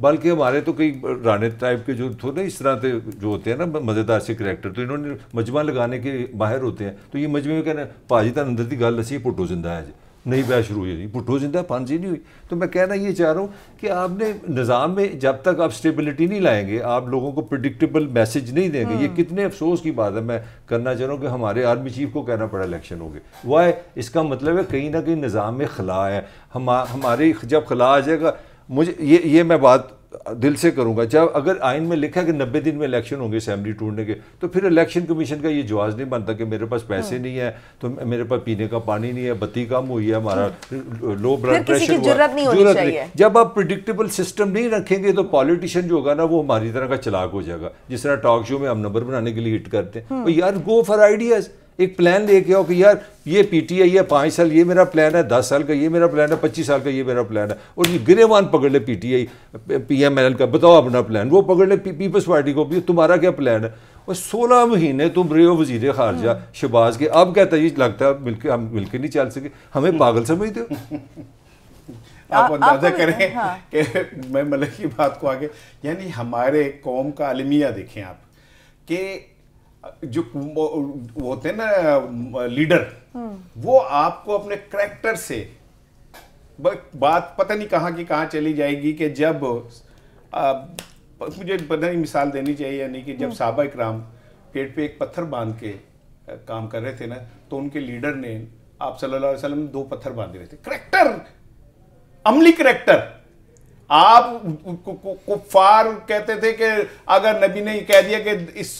बल्कि हमारे तो कई राणे टाइप के जो थोड़े इस तरह के जो होते हैं ना मज़ेदार से करैक्टर तो इन्होंने मजमा लगाने के बाहर होते हैं तो ये मजमे में कहना भाजी तो अंदर की गल असी पुटो जिंदा है जी नई बहस शुरू हो भुट्टो जिंदा जी नहीं हुई तो मैं कहना ये चाह रहा हूँ कि आपने निज़ाम में जब तक आप स्टेबिलिटी नहीं लाएंगे आप लोगों को प्रडिक्टेबल मैसेज नहीं देंगे ये हम्म। कितने अफसोस की बात है मैं करना चाह रहा हूँ कि हमारे आर्मी चीफ को कहना पड़ा इलेक्शन हो गए वाह इसका मतलब है कहीं ना कहीं निज़ाम में खला है हम हमारे जब खला आ जाएगा मुझे ये ये मैं बात दिल से करूंगा जब अगर आइन में लिखा है कि नब्बे दिन में इलेक्शन होंगे असेंबली टूटने के तो फिर इलेक्शन कमीशन का ये जवाब नहीं बनता कि मेरे पास पैसे हाँ। नहीं है तो मेरे पास पीने का पानी नहीं है बत्ती कम हुई है हमारा लो ब्लड प्रेशर जरूरत नहीं होनी चाहिए जब आप प्रिडिक्टेबल सिस्टम नहीं रखेंगे तो पॉलिटिशियन जो होगा ना वो हमारी तरह का चलाक हो जाएगा जिस तरह टॉक शो में हम नंबर बनाने के लिए हिट करते हैं हाँ। तो यार गो फॉर आइडियाज़ एक प्लान लेके आओ कि यार ये आई है पाँच साल ये मेरा प्लान है दस साल का ये मेरा प्लान है पच्चीस साल का ये मेरा प्लान है और ये गिरेवान पकड़ ले पीटीआई पीएमएल का बताओ अपना प्लान वो पकड़ ले पीपल्स पार्टी को भी तुम्हारा क्या प्लान है और सोलह महीने तुम रहे हो वजीर खारजा शहबाज के अब कहता है ये लगता है मिलकर हम के नहीं चल सके हमें पागल समझते हो आप अंदाजा करें हाँ। कि मैं मलक की बात को आगे यानी हमारे कौम का अलमिया देखें आप कि जो होते हैं ना लीडर वो आपको अपने करेक्टर से बात पता नहीं कहाँ की कहाँ चली जाएगी कि जब आ, मुझे पता नहीं मिसाल देनी चाहिए यानी कि जब हम्म। साबा इकराम पेट पे एक पत्थर बांध के काम कर रहे थे ना तो उनके लीडर ने आप सल्लल्लाहु अलैहि वसल्लम दो पत्थर बांधे हुए थे करेक्टर अमली करेक्टर आप कुफार कहते थे कि अगर नबी ने कह दिया कि इस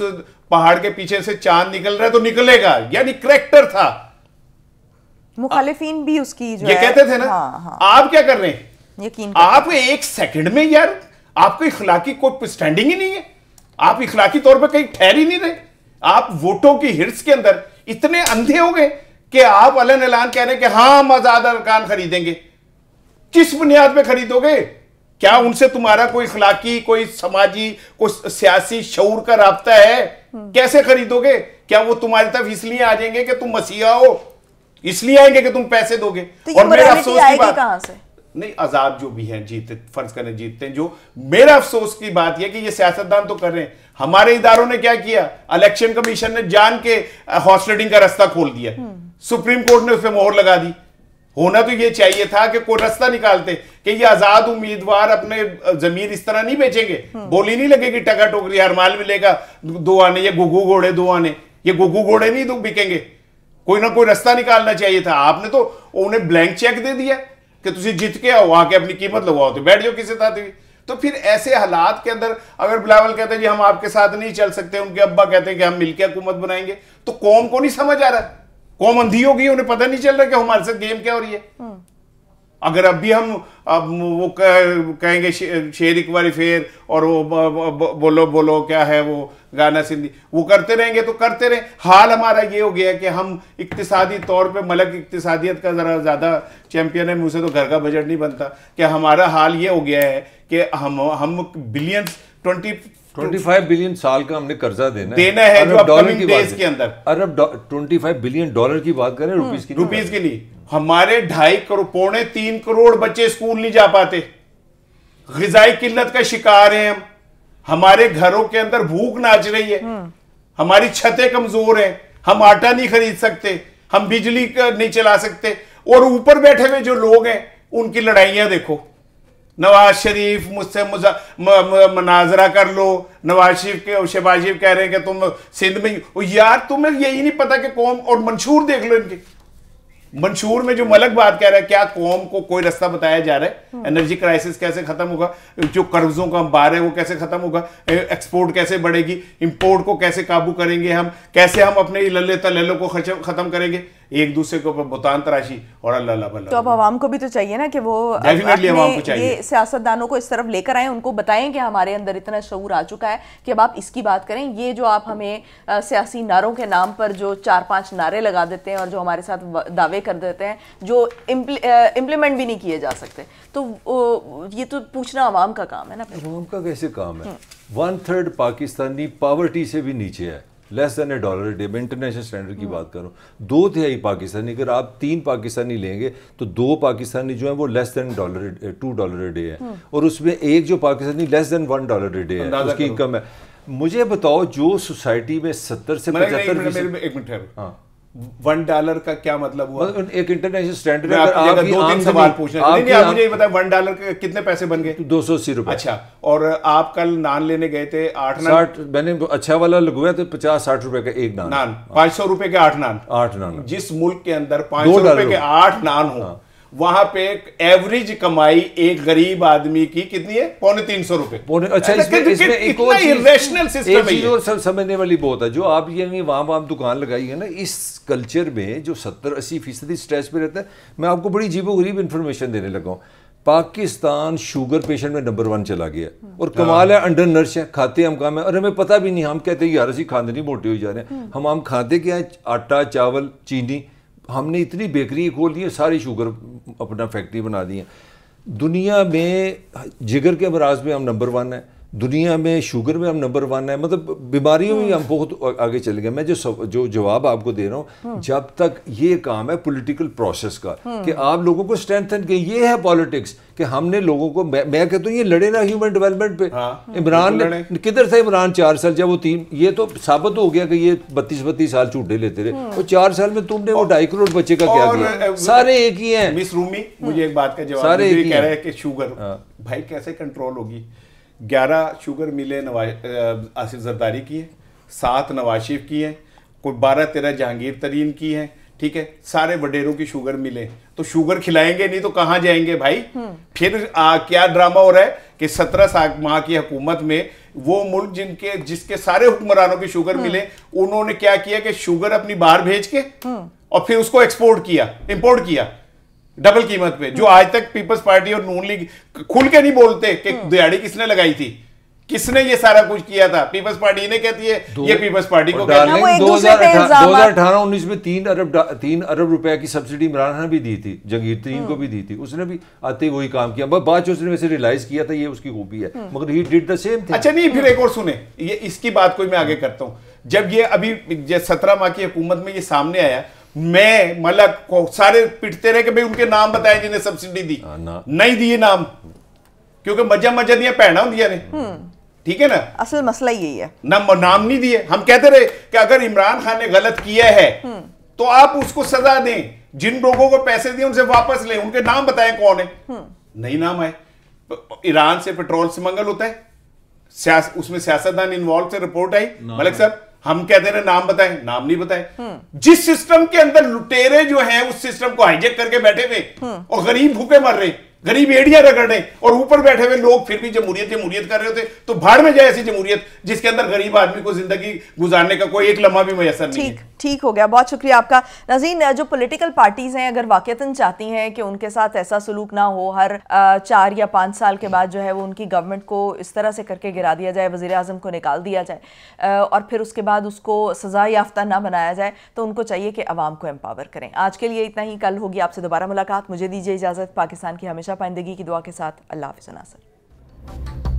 पहाड़ के पीछे से चांद निकल रहा है तो निकलेगा यानी करेक्टर था मुखालिफिन भी उसकी जो ये कहते थे ना हाँ, हाँ। आप क्या कर रहे हैं यकीन आप एक सेकंड में यार आपको इखलाकी कोई स्टैंडिंग ही नहीं है आप इखलाकी तौर पर कहीं ठहर ही नहीं रहे आप वोटों की हिर्स के अंदर इतने अंधे हो गए कि आप अलन ऐलान कह रहे हैं कि हाँ हम आजाद अरकान खरीदेंगे किस बुनियाद में खरीदोगे क्या उनसे तुम्हारा कोई इखलाकी कोई समाजी कोई सियासी शौर का रबता है कैसे खरीदोगे क्या वो तुम्हारी तरफ इसलिए आ जाएंगे कि तुम मसीहा हो इसलिए आएंगे कि तुम पैसे दोगे तो और मेरा अफसोस की बात कहां से नहीं आजाद जो भी हैं जीते फर्ज करें जीतते हैं जो मेरा अफसोस की बात यह कि ये सियासतदान तो कर रहे हैं हमारे इदारों ने क्या किया इलेक्शन कमीशन ने जान के हॉस्टेडिंग का रास्ता खोल दिया सुप्रीम हम्म। कोर्ट ने उस पर मोहर लगा दी होना तो ये चाहिए था कि कोई रास्ता निकालते कि ये आजाद उम्मीदवार अपने जमीन इस तरह नहीं बेचेंगे हम्म। बोली नहीं लगेगी टका टोकरी हर माल मिलेगा दो आने ये गुगू घोड़े दो आने ये गुगू घोड़े नहीं तो बिकेंगे कोई ना कोई रास्ता निकालना चाहिए था आपने तो उन्हें ब्लैंक चेक दे दिया कि तुम जीत के आओ आके अपनी कीमत लगवाओ तो बैठ जाओ किसी साथ भी तो फिर ऐसे हालात के अंदर अगर बिलावल कहते हैं जी हम आपके साथ नहीं चल सकते उनके अब्बा कहते हैं कि हम मिलकर हुकूमत बनाएंगे तो कौम को नहीं समझ आ रहा कौम अंधी हो गई उन्हें पता नहीं चल रहा कि हमारे साथ गेम क्या हो रही है हम्म। अगर अब भी हम अब वो कहेंगे शेर एक फेर और वो बोलो बोलो क्या है वो गाना सिंधी वो करते रहेंगे तो करते रहे हाल हमारा ये हो गया कि हम इकतसादी तौर पे मलक इकतसादियत का ज़रा ज़्यादा चैंपियन है मुझसे तो घर का बजट नहीं बनता कि हमारा हाल ये हो गया है कि हम हम बिलियंस ट्वेंटी 25 बिलियन साल का हमने कर्जा देना देना है, जो डॉलर की बात के अंदर अरब 25 बिलियन डॉलर की बात करें रुपीस हम्म, की रुपीस के लिए हमारे ढाई करोड़ पौने तीन करोड़ बच्चे स्कूल नहीं जा पाते गजाई किल्लत का शिकार है हम हमारे घरों के अंदर भूख नाच रही है हम्म। हमारी छतें कमजोर हैं हम आटा नहीं खरीद सकते हम बिजली नहीं चला सकते और ऊपर बैठे हुए जो लोग हैं उनकी लड़ाइयां देखो नवाज शरीफ मुझसे मनाजरा कर लो नवाज शरीफ के शहबाज शरीफ कह रहे हैं कि तुम सिंध में यार तुम्हें यही नहीं पता कि कौम और मंशूर देख लो इनके मंशूर में जो मलक बात कह रहा है क्या कौम को कोई रास्ता बताया जा रहा है हम्म। एनर्जी क्राइसिस कैसे खत्म होगा जो कर्जों का बार है वो कैसे खत्म होगा एक्सपोर्ट कैसे बढ़ेगी इंपोर्ट को कैसे काबू करेंगे हम कैसे हम अपने लल्ले तलेलों को खत्म करेंगे एक दूसरे के ऊपर बुतान तराशी और अल्लाह तो अब आवाम को भी तो चाहिए ना कि वो डेफिनेटली सियासतदानों को इस तरफ लेकर आए उनको बताएं कि हमारे अंदर इतना शूर आ चुका है कि अब आप इसकी बात करें ये जो आप हमें सियासी नारों के नाम पर जो चार पाँच नारे लगा देते हैं और जो हमारे साथ दावे कर देते हैं जो इम्प्लीमेंट भी नहीं किए जा सकते तो ये तो पूछना आवाम का काम है ना आवाम का कैसे काम है वन हम्म। थर्ड पाकिस्तानी पावर्टी से भी नीचे है less than a dollar day मैं इंटरनेशनल स्टैंडर्ड की hmm. बात करूँ दो तिहाई पाकिस्तानी अगर आप तीन पाकिस्तानी लेंगे तो दो पाकिस्तानी जो है वो less than dollar two dollar day है और उसमें एक जो Pakistani less than one dollar day है उसकी इनकम है मुझे बताओ जो सोसाइटी में सत्तर से पचहत्तर एक मिनट हाँ वन डॉलर का क्या मतलब हुआ एक इंटरनेशनल स्टैंडर्ड आप आप दो तीन सवाल पूछना नहीं, नहीं, आप मुझे ये बताएं वन डॉलर के कितने पैसे बन गए दो सौ अस्सी रुपए अच्छा और आप कल नान लेने गए थे आठ नान साठ मैंने अच्छा वाला लगवाया तो पचास साठ रुपए का एक नान नान पांच सौ रुपए के आठ नान आठ नान जिस मुल्क के अंदर पांच सौ रुपए के आठ नान हो हाँ। वहां पे एवरेज कमाई एक गरीब आदमी की कितनी है पौने तीन सौ रुपए अच्छा इसमें इसमें एक और सिस्टम है और सब समझने वाली बहुत है जो आप ये वहां वहां दुकान लगाई है ना इस कल्चर में जो सत्तर अस्सी फीसदी स्ट्रेस पे रहता है मैं आपको बड़ी जीबो गरीब इन्फॉर्मेशन देने लगा हूँ पाकिस्तान शुगर पेशेंट में नंबर वन चला गया और हाँ। कमाल है अंडर नर्स है खाते हम काम है और हमें पता भी नहीं हम कहते हैं यार असी नहीं मोटे हो जा रहे हैं हम्म। हम हम खाते क्या है आटा चावल चीनी हमने इतनी बेकरी खोल दी है सारी शुगर अपना फैक्ट्री बना दी है दुनिया में जिगर के अमराज में हम नंबर वन हैं दुनिया में शुगर में हम नंबर वन है मतलब बीमारियों में हम बहुत आगे चले गए मैं जो जो जवाब आपको दे रहा हूँ जब तक ये काम है पॉलिटिकल प्रोसेस का कि आप लोगों को स्ट्रेंथन के ये है पॉलिटिक्स कि हमने लोगों को मैं, मैं कहता हूँ ये लड़े ना ह्यूमन डेवलपमेंट पे हाँ, इमरान किधर था इमरान चार साल जब वो तीन ये तो साबित हो गया कि ये बत्तीस बत्तीस साल झूठे लेते रहे हम्म। और चार साल में तुमने वो ढाई करोड़ बच्चे का क्या किया सारे एक ही है मुझे एक बात का जवाब सारे कह रहे हैं कि शुगर हाँ। भाई कैसे कंट्रोल होगी ग्यारह शुगर मिलें नवा आसिफ जरदारी की है सात नवाज शरीफ की है कोई बारह तेरह जहांगीर तरीन की है ठीक है सारे वडेरों की शुगर मिले तो शुगर खिलाएंगे नहीं तो कहाँ जाएंगे भाई हम्म। फिर आ, क्या ड्रामा हो रहा है कि सत्रह माह की हुकूमत में वो मुल्क जिनके जिसके सारे हुक्मरानों की शुगर हम्म। मिले उन्होंने क्या किया कि शुगर अपनी बाहर भेज के हम्म। और फिर उसको एक्सपोर्ट किया इंपोर्ट किया डबल कीमत पे जो आज तक पीपल्स पार्टी और नून लीग खुल के नहीं बोलते कि हम्म। दिहाड़ी किसने लगाई थी किसने ये सारा कुछ किया था पीपल्स पार्टी ने कहती है ये पीपल्स पार्टी को दो हजार अठारह उन्नीस में तीन अरब तीन अरब रुपए की सब्सिडी इमरान खान भी दी थी जंगीर तरीन को हम्म। भी दी थी उसने भी आते वही काम किया बस बाद उसने वैसे रियलाइज किया था ये उसकी खूबी है हम्म। मगर he did the same thing अच्छा नहीं फिर एक और सुने ये इसकी बात कोई मैं आगे करता हूँ जब ये अभी सत्रह माह की हुकूमत में ये सामने आया मैं मलक को सारे पिटते रहे कि भाई उनके नाम बताए जिन्हें सब्सिडी दी हाँ, नहीं दिए नाम क्योंकि मजा मजा दिया भैन होंगे ने हम्म। ठीक है ना असल मसला यही है ना नाम नहीं दिए हम कहते रहे कि अगर इमरान खान ने गलत किया है हम्म। तो आप उसको सजा दें जिन लोगों को पैसे दिए उनसे वापस लें उनके नाम बताएं कौन है हम्म। नहीं नाम आए ईरान से पेट्रोल से मंगल होता है उसमें सियासतदान इन्वॉल्व से रिपोर्ट आई मलिक साहब हम कहते हैं नाम बताएं नाम नहीं बताएं हम्म। जिस सिस्टम के अंदर लुटेरे जो है उस सिस्टम को हाईजेक करके बैठे हुए हम्म। और गरीब भूखे मर रहे गरीब एरिया रगड़ रहे और ऊपर बैठे हुए लोग फिर भी जमहूरियत जमहूरियत कर रहे होते तो भाड़ में जाए ऐसी जमहूरियत जिसके अंदर गरीब आदमी को जिंदगी गुजारने का कोई एक लम्हा भी मैसर नहीं ठीक ठीक हो गया बहुत शुक्रिया आपका नजीन जो पॉलिटिकल पार्टीज हैं अगर वाकता चाहती हैं कि उनके साथ ऐसा सलूक ना हो हर चार या पाँच साल के बाद जो है वो उनकी गवर्नमेंट को इस तरह से करके गिरा दिया जाए वजी अजम को निकाल दिया जाए और फिर उसके बाद उसको सजा याफ्ता ना बनाया जाए तो उनको चाहिए कि आवाम को एम्पावर करें आज के लिए इतना ही कल होगी आपसे दोबारा मुलाकात मुझे दीजिए इजाज़त पाकिस्तान की हमेशा पाइंदगी की दुआ के साथ अल्लाह हाफिज नासर